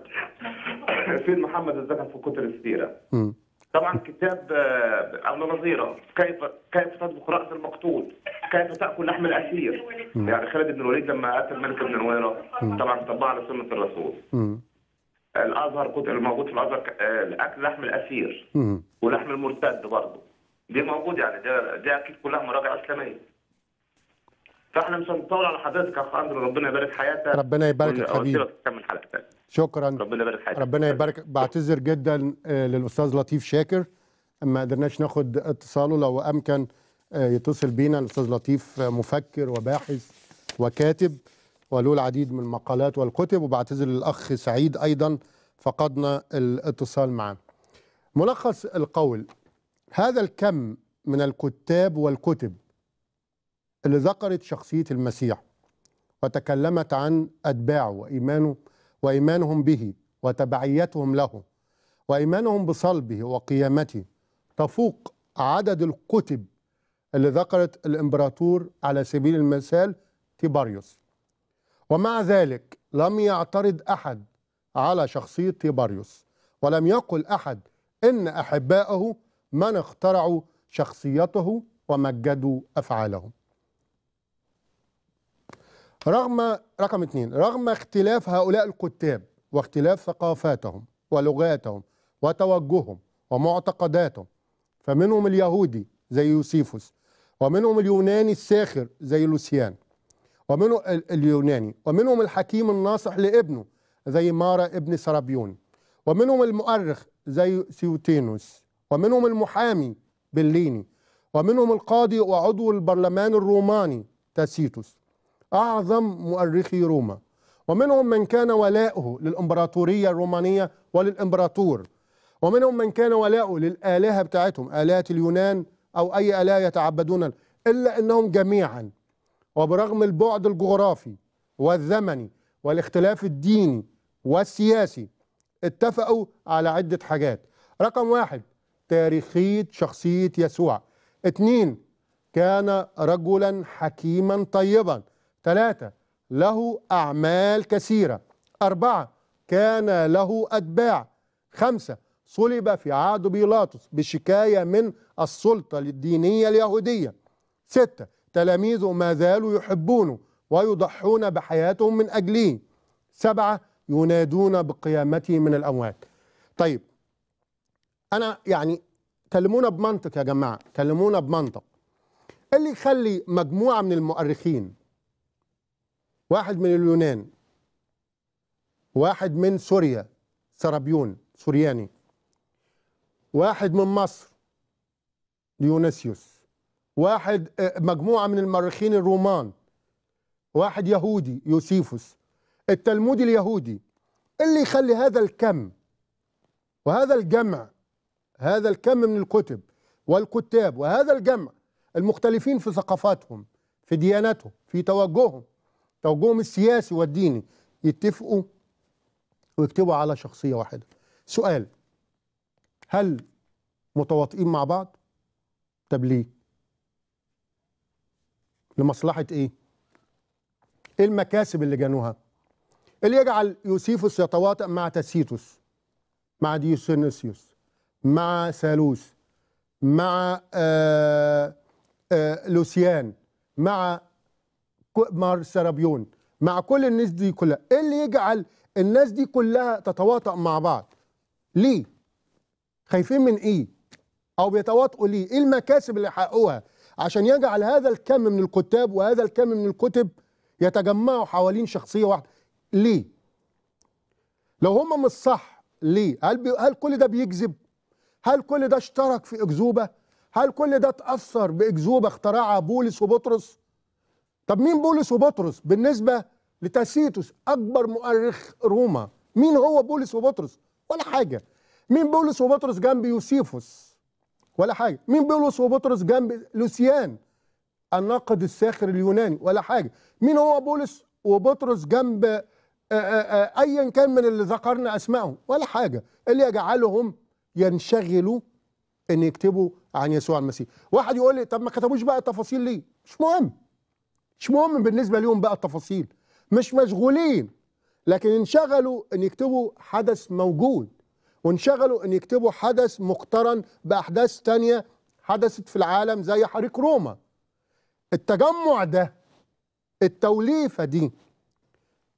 Speaker 3: فين محمد الذكر في كتر السيره طبعا كتاب ابن آه، نظيره كيف كيف تطبخ راس المقتول كيف تاكل لحم الاسير يعني خالد بن الوليد لما قتل ملك بن نويره طبعا طبق على سنه الرسول الازهر الازهر الموجود في الازهر آه، اكل لحم الاسير ولحم المرتد برضه دي موجود يعني ده دي اكيد كلها مراجع اسلاميه فاحنا مش هنطول على حضرتك يا اخ اندرو ربنا يبارك حياتك ربنا يبارك يا حبيبي حلقتك
Speaker 2: شكرا ربنا يبارك حياتك ربنا يبارك بعتذر جدا آه، للاستاذ لطيف شاكر ما قدرناش ناخد اتصاله لو امكن آه، يتصل بينا الاستاذ لطيف مفكر وباحث وكاتب وله العديد من المقالات والكتب وبعتذر للاخ سعيد ايضا فقدنا الاتصال معاه ملخص القول هذا الكم من الكتاب والكتب اللي ذكرت شخصية المسيح وتكلمت عن أتباعه وإيمانه وإيمانهم به وتبعيتهم له وإيمانهم بصلبه وقيامته تفوق عدد الكتب اللي ذكرت الإمبراطور على سبيل المثال تيباريوس ومع ذلك لم يعترض أحد على شخصية تيباريوس ولم يقل أحد إن أحبائه من اخترعوا شخصيته ومجدوا أفعالهم رغم رقم اثنين رغم اختلاف هؤلاء الكتاب واختلاف ثقافاتهم ولغاتهم وتوجههم ومعتقداتهم فمنهم اليهودي زي يوسيفوس ومنهم اليوناني الساخر زي لوسيان ومنهم اليوناني ومنهم الحكيم الناصح لابنه زي مارا ابن سرابيون ومنهم المؤرخ زي سيوتينوس ومنهم المحامي بليني ومنهم القاضي وعضو البرلمان الروماني تاسيتوس أعظم مؤرخي روما ومنهم من كان ولاؤه للإمبراطورية الرومانية وللإمبراطور ومنهم من كان ولاؤه للآلهة بتاعتهم آلهة اليونان أو أي آلهة يتعبدون إلا أنهم جميعا وبرغم البعد الجغرافي والزمني والاختلاف الديني والسياسي اتفقوا على عدة حاجات رقم واحد تاريخية شخصية يسوع اثنين كان رجلا حكيما طيبا ثلاثة له أعمال كثيرة أربعة كان له أتباع خمسة صلب في عهد بيلاطس بشكاية من السلطة الدينية اليهودية ستة تلاميذه ما زالوا يحبونه ويضحون بحياتهم من أجله سبعة ينادون بقيامته من الأموات طيب انا يعني كلمونا بمنطق يا جماعه كلمونا بمنطق اللي يخلي مجموعه من المؤرخين واحد من اليونان واحد من سوريا سرابيون سورياني واحد من مصر ديونيسيوس واحد آه، مجموعه من المؤرخين الرومان واحد يهودي يوسيفوس التلمود اليهودي اللي يخلي هذا الكم وهذا الجمع هذا الكم من الكتب والكتاب وهذا الجمع المختلفين في ثقافاتهم في دياناتهم في توجههم توجههم السياسي والديني يتفقوا ويكتبوا على شخصية واحدة سؤال هل متواطئين مع بعض طب ليه لمصلحة ايه ايه المكاسب اللي جنوها اللي يجعل يوسيفوس يتواطئ مع تاسيتوس مع ديوسينيسيوس مع سالوس مع آآ آه، آآ آه، لوسيان مع مار سرابيون مع كل الناس دي كلها ايه اللي يجعل الناس دي كلها تتواطأ مع بعض ليه خايفين من ايه او بيتواطئوا ليه ايه المكاسب اللي حققوها عشان يجعل هذا الكم من الكتاب وهذا الكم من الكتب يتجمعوا حوالين شخصيه واحده ليه لو هم مش صح ليه هل بي... هل كل ده بيكذب هل كل ده اشترك في اكذوبه هل كل ده اتاثر باكذوبه اخترعها بولس وبطرس طب مين بولس وبطرس بالنسبه لتاسيتوس اكبر مؤرخ روما مين هو بولس وبطرس ولا حاجه مين بولس وبطرس جنب يوسيفوس ولا حاجه مين بولس وبطرس جنب لوسيان الناقد الساخر اليوناني ولا حاجه مين هو بولس وبطرس جنب آه، آه، آه، ايا كان من اللي ذكرنا اسمائهم ولا حاجه اللي يجعلهم ينشغلوا ان يكتبوا عن يسوع المسيح واحد يقول لي طب ما كتبوش بقى التفاصيل ليه مش مهم مش مهم بالنسبه ليهم بقى التفاصيل مش مشغولين لكن انشغلوا ان يكتبوا حدث موجود وانشغلوا ان يكتبوا حدث مقترن باحداث تانية حدثت في العالم زي حريق روما التجمع ده التوليفه دي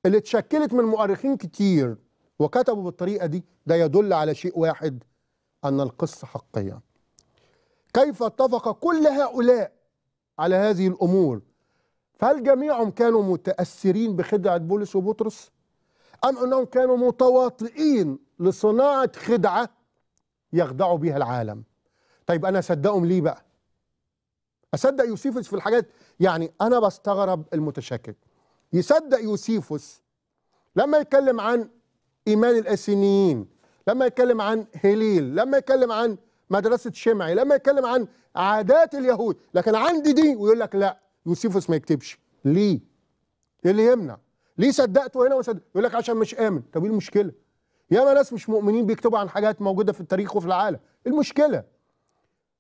Speaker 2: اللي اتشكلت من مؤرخين كتير وكتبوا بالطريقه دي ده يدل على شيء واحد أن القصة حقية كيف اتفق كل هؤلاء على هذه الأمور فهل جميعهم كانوا متأثرين بخدعة بولس وبطرس أم أنهم كانوا متواطئين لصناعة خدعة يخدعوا بها العالم طيب أنا أصدقهم ليه بقى أصدق يوسيفوس في الحاجات يعني أنا بستغرب المتشكك يصدق يوسيفوس لما يتكلم عن إيمان الأسينيين لما يتكلم عن هليل لما يتكلم عن مدرسة شمعي لما يتكلم عن عادات اليهود لكن عندي دي ويقول لك لا يوسيفوس ما يكتبش ليه ايه اللي يمنع ليه صدقته هنا وصدق يقول لك عشان مش آمن طب ايه المشكلة ياما ناس مش مؤمنين بيكتبوا عن حاجات موجودة في التاريخ وفي العالم إيه المشكلة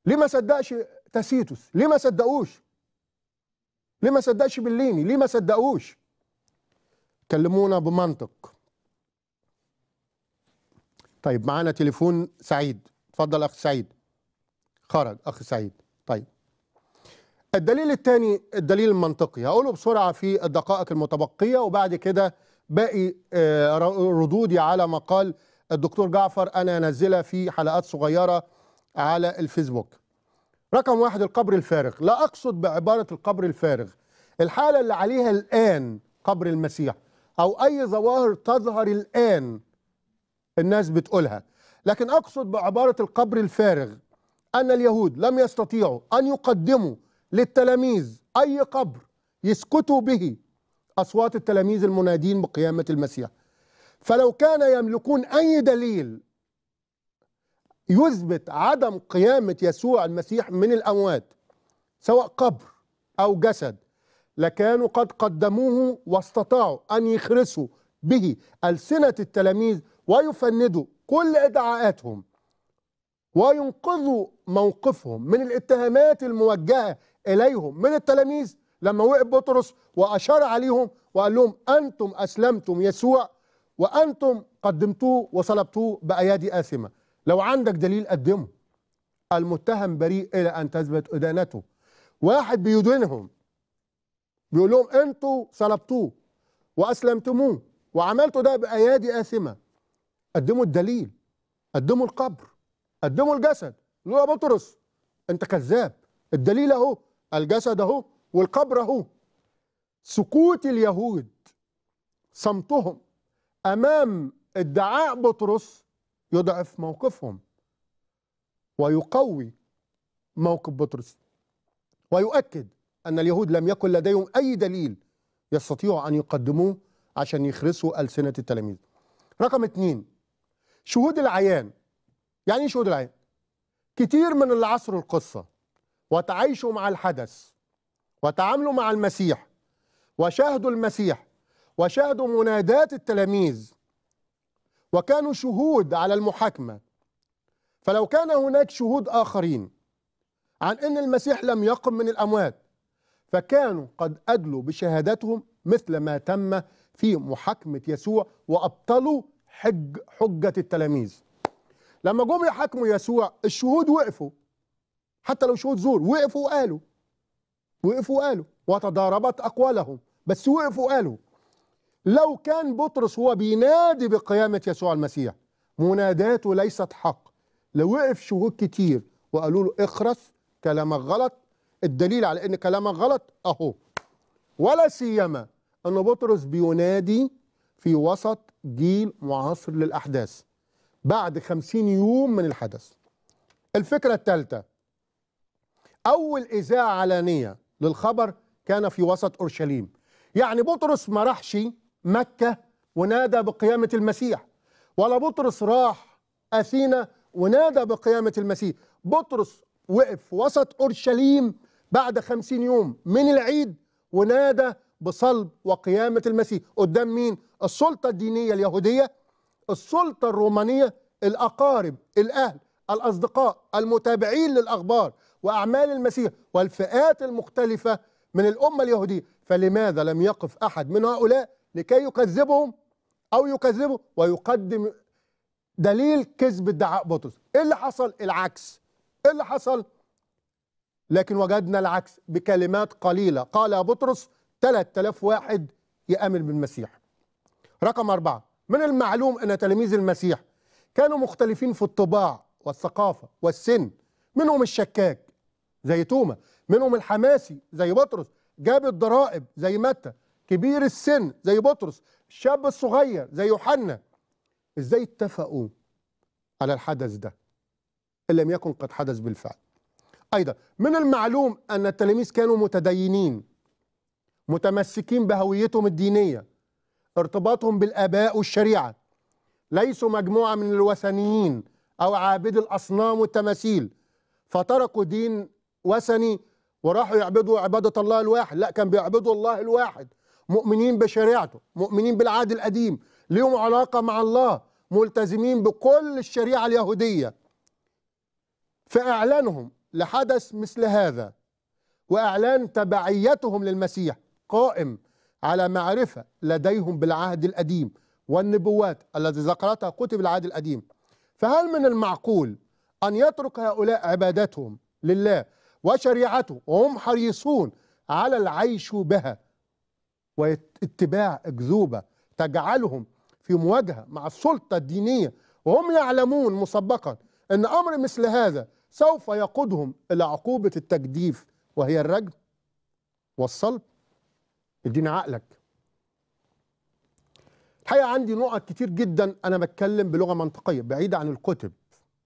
Speaker 2: ليه ما صدقش تاسيتوس ليه ما صدقوش ليه ما صدقش بالليني ليه ما صدقوش كلمونا بمنطق طيب معانا تليفون سعيد اتفضل اخ سعيد خرج اخ سعيد طيب الدليل الثاني الدليل المنطقي هقوله بسرعه في الدقائق المتبقيه وبعد كده باقي آه، ردودي على مقال الدكتور جعفر انا انزلها في حلقات صغيره على الفيسبوك رقم واحد القبر الفارغ لا اقصد بعباره القبر الفارغ الحاله اللي عليها الان قبر المسيح او اي ظواهر تظهر الان الناس بتقولها لكن أقصد بعبارة القبر الفارغ أن اليهود لم يستطيعوا أن يقدموا للتلاميذ أي قبر يسكتوا به أصوات التلاميذ المنادين بقيامة المسيح فلو كان يملكون أي دليل يثبت عدم قيامة يسوع المسيح من الأموات سواء قبر أو جسد لكانوا قد قدموه واستطاعوا أن يخرسوا به ألسنة التلاميذ ويفندوا كل ادعاءاتهم وينقذوا موقفهم من الاتهامات الموجهه اليهم من التلاميذ لما وقف بطرس واشار عليهم وقال لهم انتم اسلمتم يسوع وانتم قدمتوه وصلبتوه بايادي اثمه لو عندك دليل قدمه المتهم بريء الى ان تثبت ادانته واحد بيدينهم بيقول لهم انتوا صلبتوه واسلمتموه وعملتوا ده بايادي اثمه قدموا الدليل قدموا القبر قدموا الجسد قالوا يا بطرس انت كذاب الدليل اهو الجسد اهو والقبر اهو سكوت اليهود صمتهم امام ادعاء بطرس يضعف موقفهم ويقوي موقف بطرس ويؤكد ان اليهود لم يكن لديهم اي دليل يستطيعوا ان يقدموه عشان يخرسوا السنه التلاميذ رقم اثنين شهود العيان يعني ايه شهود العيان كتير من اللي عصروا القصة وتعايشوا مع الحدث وتعاملوا مع المسيح وشاهدوا المسيح وشاهدوا منادات التلاميذ وكانوا شهود على المحاكمة فلو كان هناك شهود آخرين عن أن المسيح لم يقم من الأموات فكانوا قد أدلوا بشهادتهم مثل ما تم في محاكمة يسوع وأبطلوا حج حجة التلاميذ لما جم يحاكموا يسوع الشهود وقفوا حتى لو شهود زور وقفوا وقالوا وقفوا وقالوا وتضاربت أقوالهم بس وقفوا وقالوا لو كان بطرس هو بينادي بقيامة يسوع المسيح مناداته ليست حق لو وقف شهود كتير وقالوا له اخرس كلامك غلط الدليل على ان كلامك غلط اهو ولا سيما ان بطرس بينادي في وسط جيل معاصر للأحداث بعد خمسين يوم من الحدث الفكرة الثالثة أول إذاعة علانية للخبر كان في وسط أورشليم يعني بطرس ما راحش مكة ونادى بقيامة المسيح ولا بطرس راح أثينا ونادى بقيامة المسيح بطرس وقف وسط أورشليم بعد خمسين يوم من العيد ونادى بصلب وقيامة المسيح قدام مين؟ السلطة الدينية اليهودية السلطة الرومانية الأقارب الأهل الأصدقاء المتابعين للأخبار وأعمال المسيح والفئات المختلفة من الأمة اليهودية فلماذا لم يقف أحد من هؤلاء لكي يكذبهم أو يكذبه ويقدم دليل كذب ادعاء بطرس إيه اللي حصل العكس إيه اللي حصل لكن وجدنا العكس بكلمات قليلة قال بطرس 3000 واحد يآمن بالمسيح رقم أربعة من المعلوم أن تلاميذ المسيح كانوا مختلفين في الطباع والثقافة والسن منهم الشكاك زي توما منهم الحماسي زي بطرس جاب الضرائب زي متى كبير السن زي بطرس الشاب الصغير زي يوحنا ازاي اتفقوا على الحدث ده ان لم يكن قد حدث بالفعل ايضا من المعلوم ان التلاميذ كانوا متدينين متمسكين بهويتهم الدينية ارتباطهم بالآباء والشريعة ليسوا مجموعة من الوثنيين أو عابد الأصنام والتماثيل فتركوا دين وثني وراحوا يعبدوا عبادة الله الواحد لا كان بيعبدوا الله الواحد مؤمنين بشريعته مؤمنين بالعهد القديم ليهم علاقة مع الله ملتزمين بكل الشريعة اليهودية فإعلانهم لحدث مثل هذا وإعلان تبعيتهم للمسيح قائم على معرفة لديهم بالعهد القديم والنبوات التي ذكرتها كتب العهد القديم فهل من المعقول أن يترك هؤلاء عبادتهم لله وشريعته وهم حريصون على العيش بها واتباع أكذوبة تجعلهم في مواجهة مع السلطة الدينية وهم يعلمون مسبقا أن أمر مثل هذا سوف يقودهم إلى عقوبة التجديف وهي الرجم والصلب اديني عقلك الحقيقه عندي نقط كتير جدا انا بتكلم بلغه منطقيه بعيده عن الكتب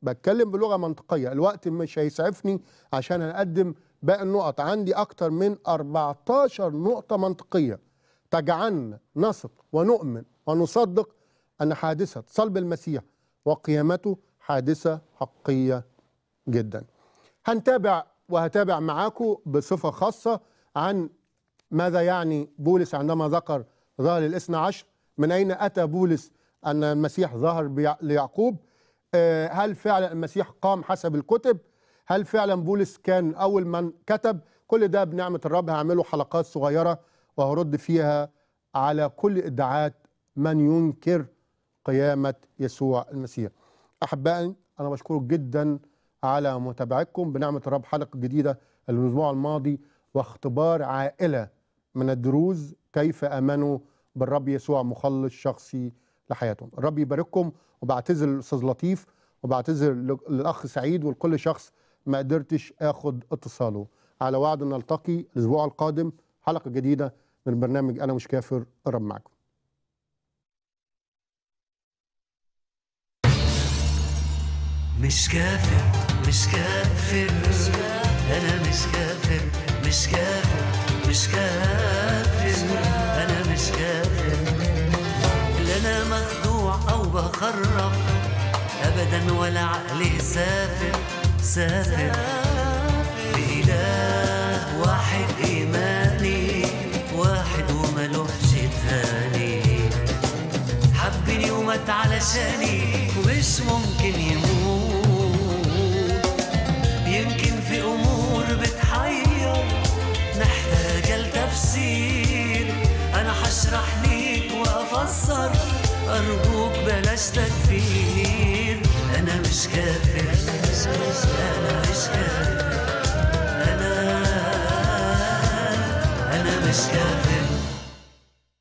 Speaker 2: بتكلم بلغه منطقيه الوقت مش هيسعفني عشان اقدم باقي النقط عندي اكتر من 14 نقطه منطقيه تجعلنا نثق ونؤمن ونصدق ان حادثه صلب المسيح وقيامته حادثه حقيقيه جدا هنتابع وهتابع معاكم بصفه خاصه عن ماذا يعني بولس عندما ذكر ظهر الاثنى عشر من أين أتى بولس أن المسيح ظهر ليعقوب آه، هل فعلا المسيح قام حسب الكتب هل فعلا بولس كان أول من كتب كل ده بنعمة الرب هعمله حلقات صغيرة وهرد فيها على كل ادعاءات من ينكر قيامة يسوع المسيح أحبائي أنا بشكرك جدا على متابعتكم بنعمة الرب حلقة جديدة الأسبوع الماضي واختبار عائلة من الدروز كيف امنوا بالرب يسوع مخلص شخصي لحياتهم الرب يبارككم وبعتذر للاستاذ لطيف وبعتذر للاخ سعيد ولكل شخص ما قدرتش اخد اتصاله على وعد نلتقي الاسبوع القادم حلقه جديده من برنامج انا مش كافر الرب معكم
Speaker 1: مش كافر مش كافر انا مش كافر مش كافر مش كافر انا مش كافر لا انا مخدوع او بخرف ابدا ولا عقلي سافر سافر لإله واحد إيماني واحد وملوحش تاني حبني ومات علشاني ومش ممكن يموت يمكن في أمور بتحير نحتاج تفسير انا حشرح ليك وافسر ارجوك بلاش تكفير انا مش كافر انا مش كافر انا انا مش كافر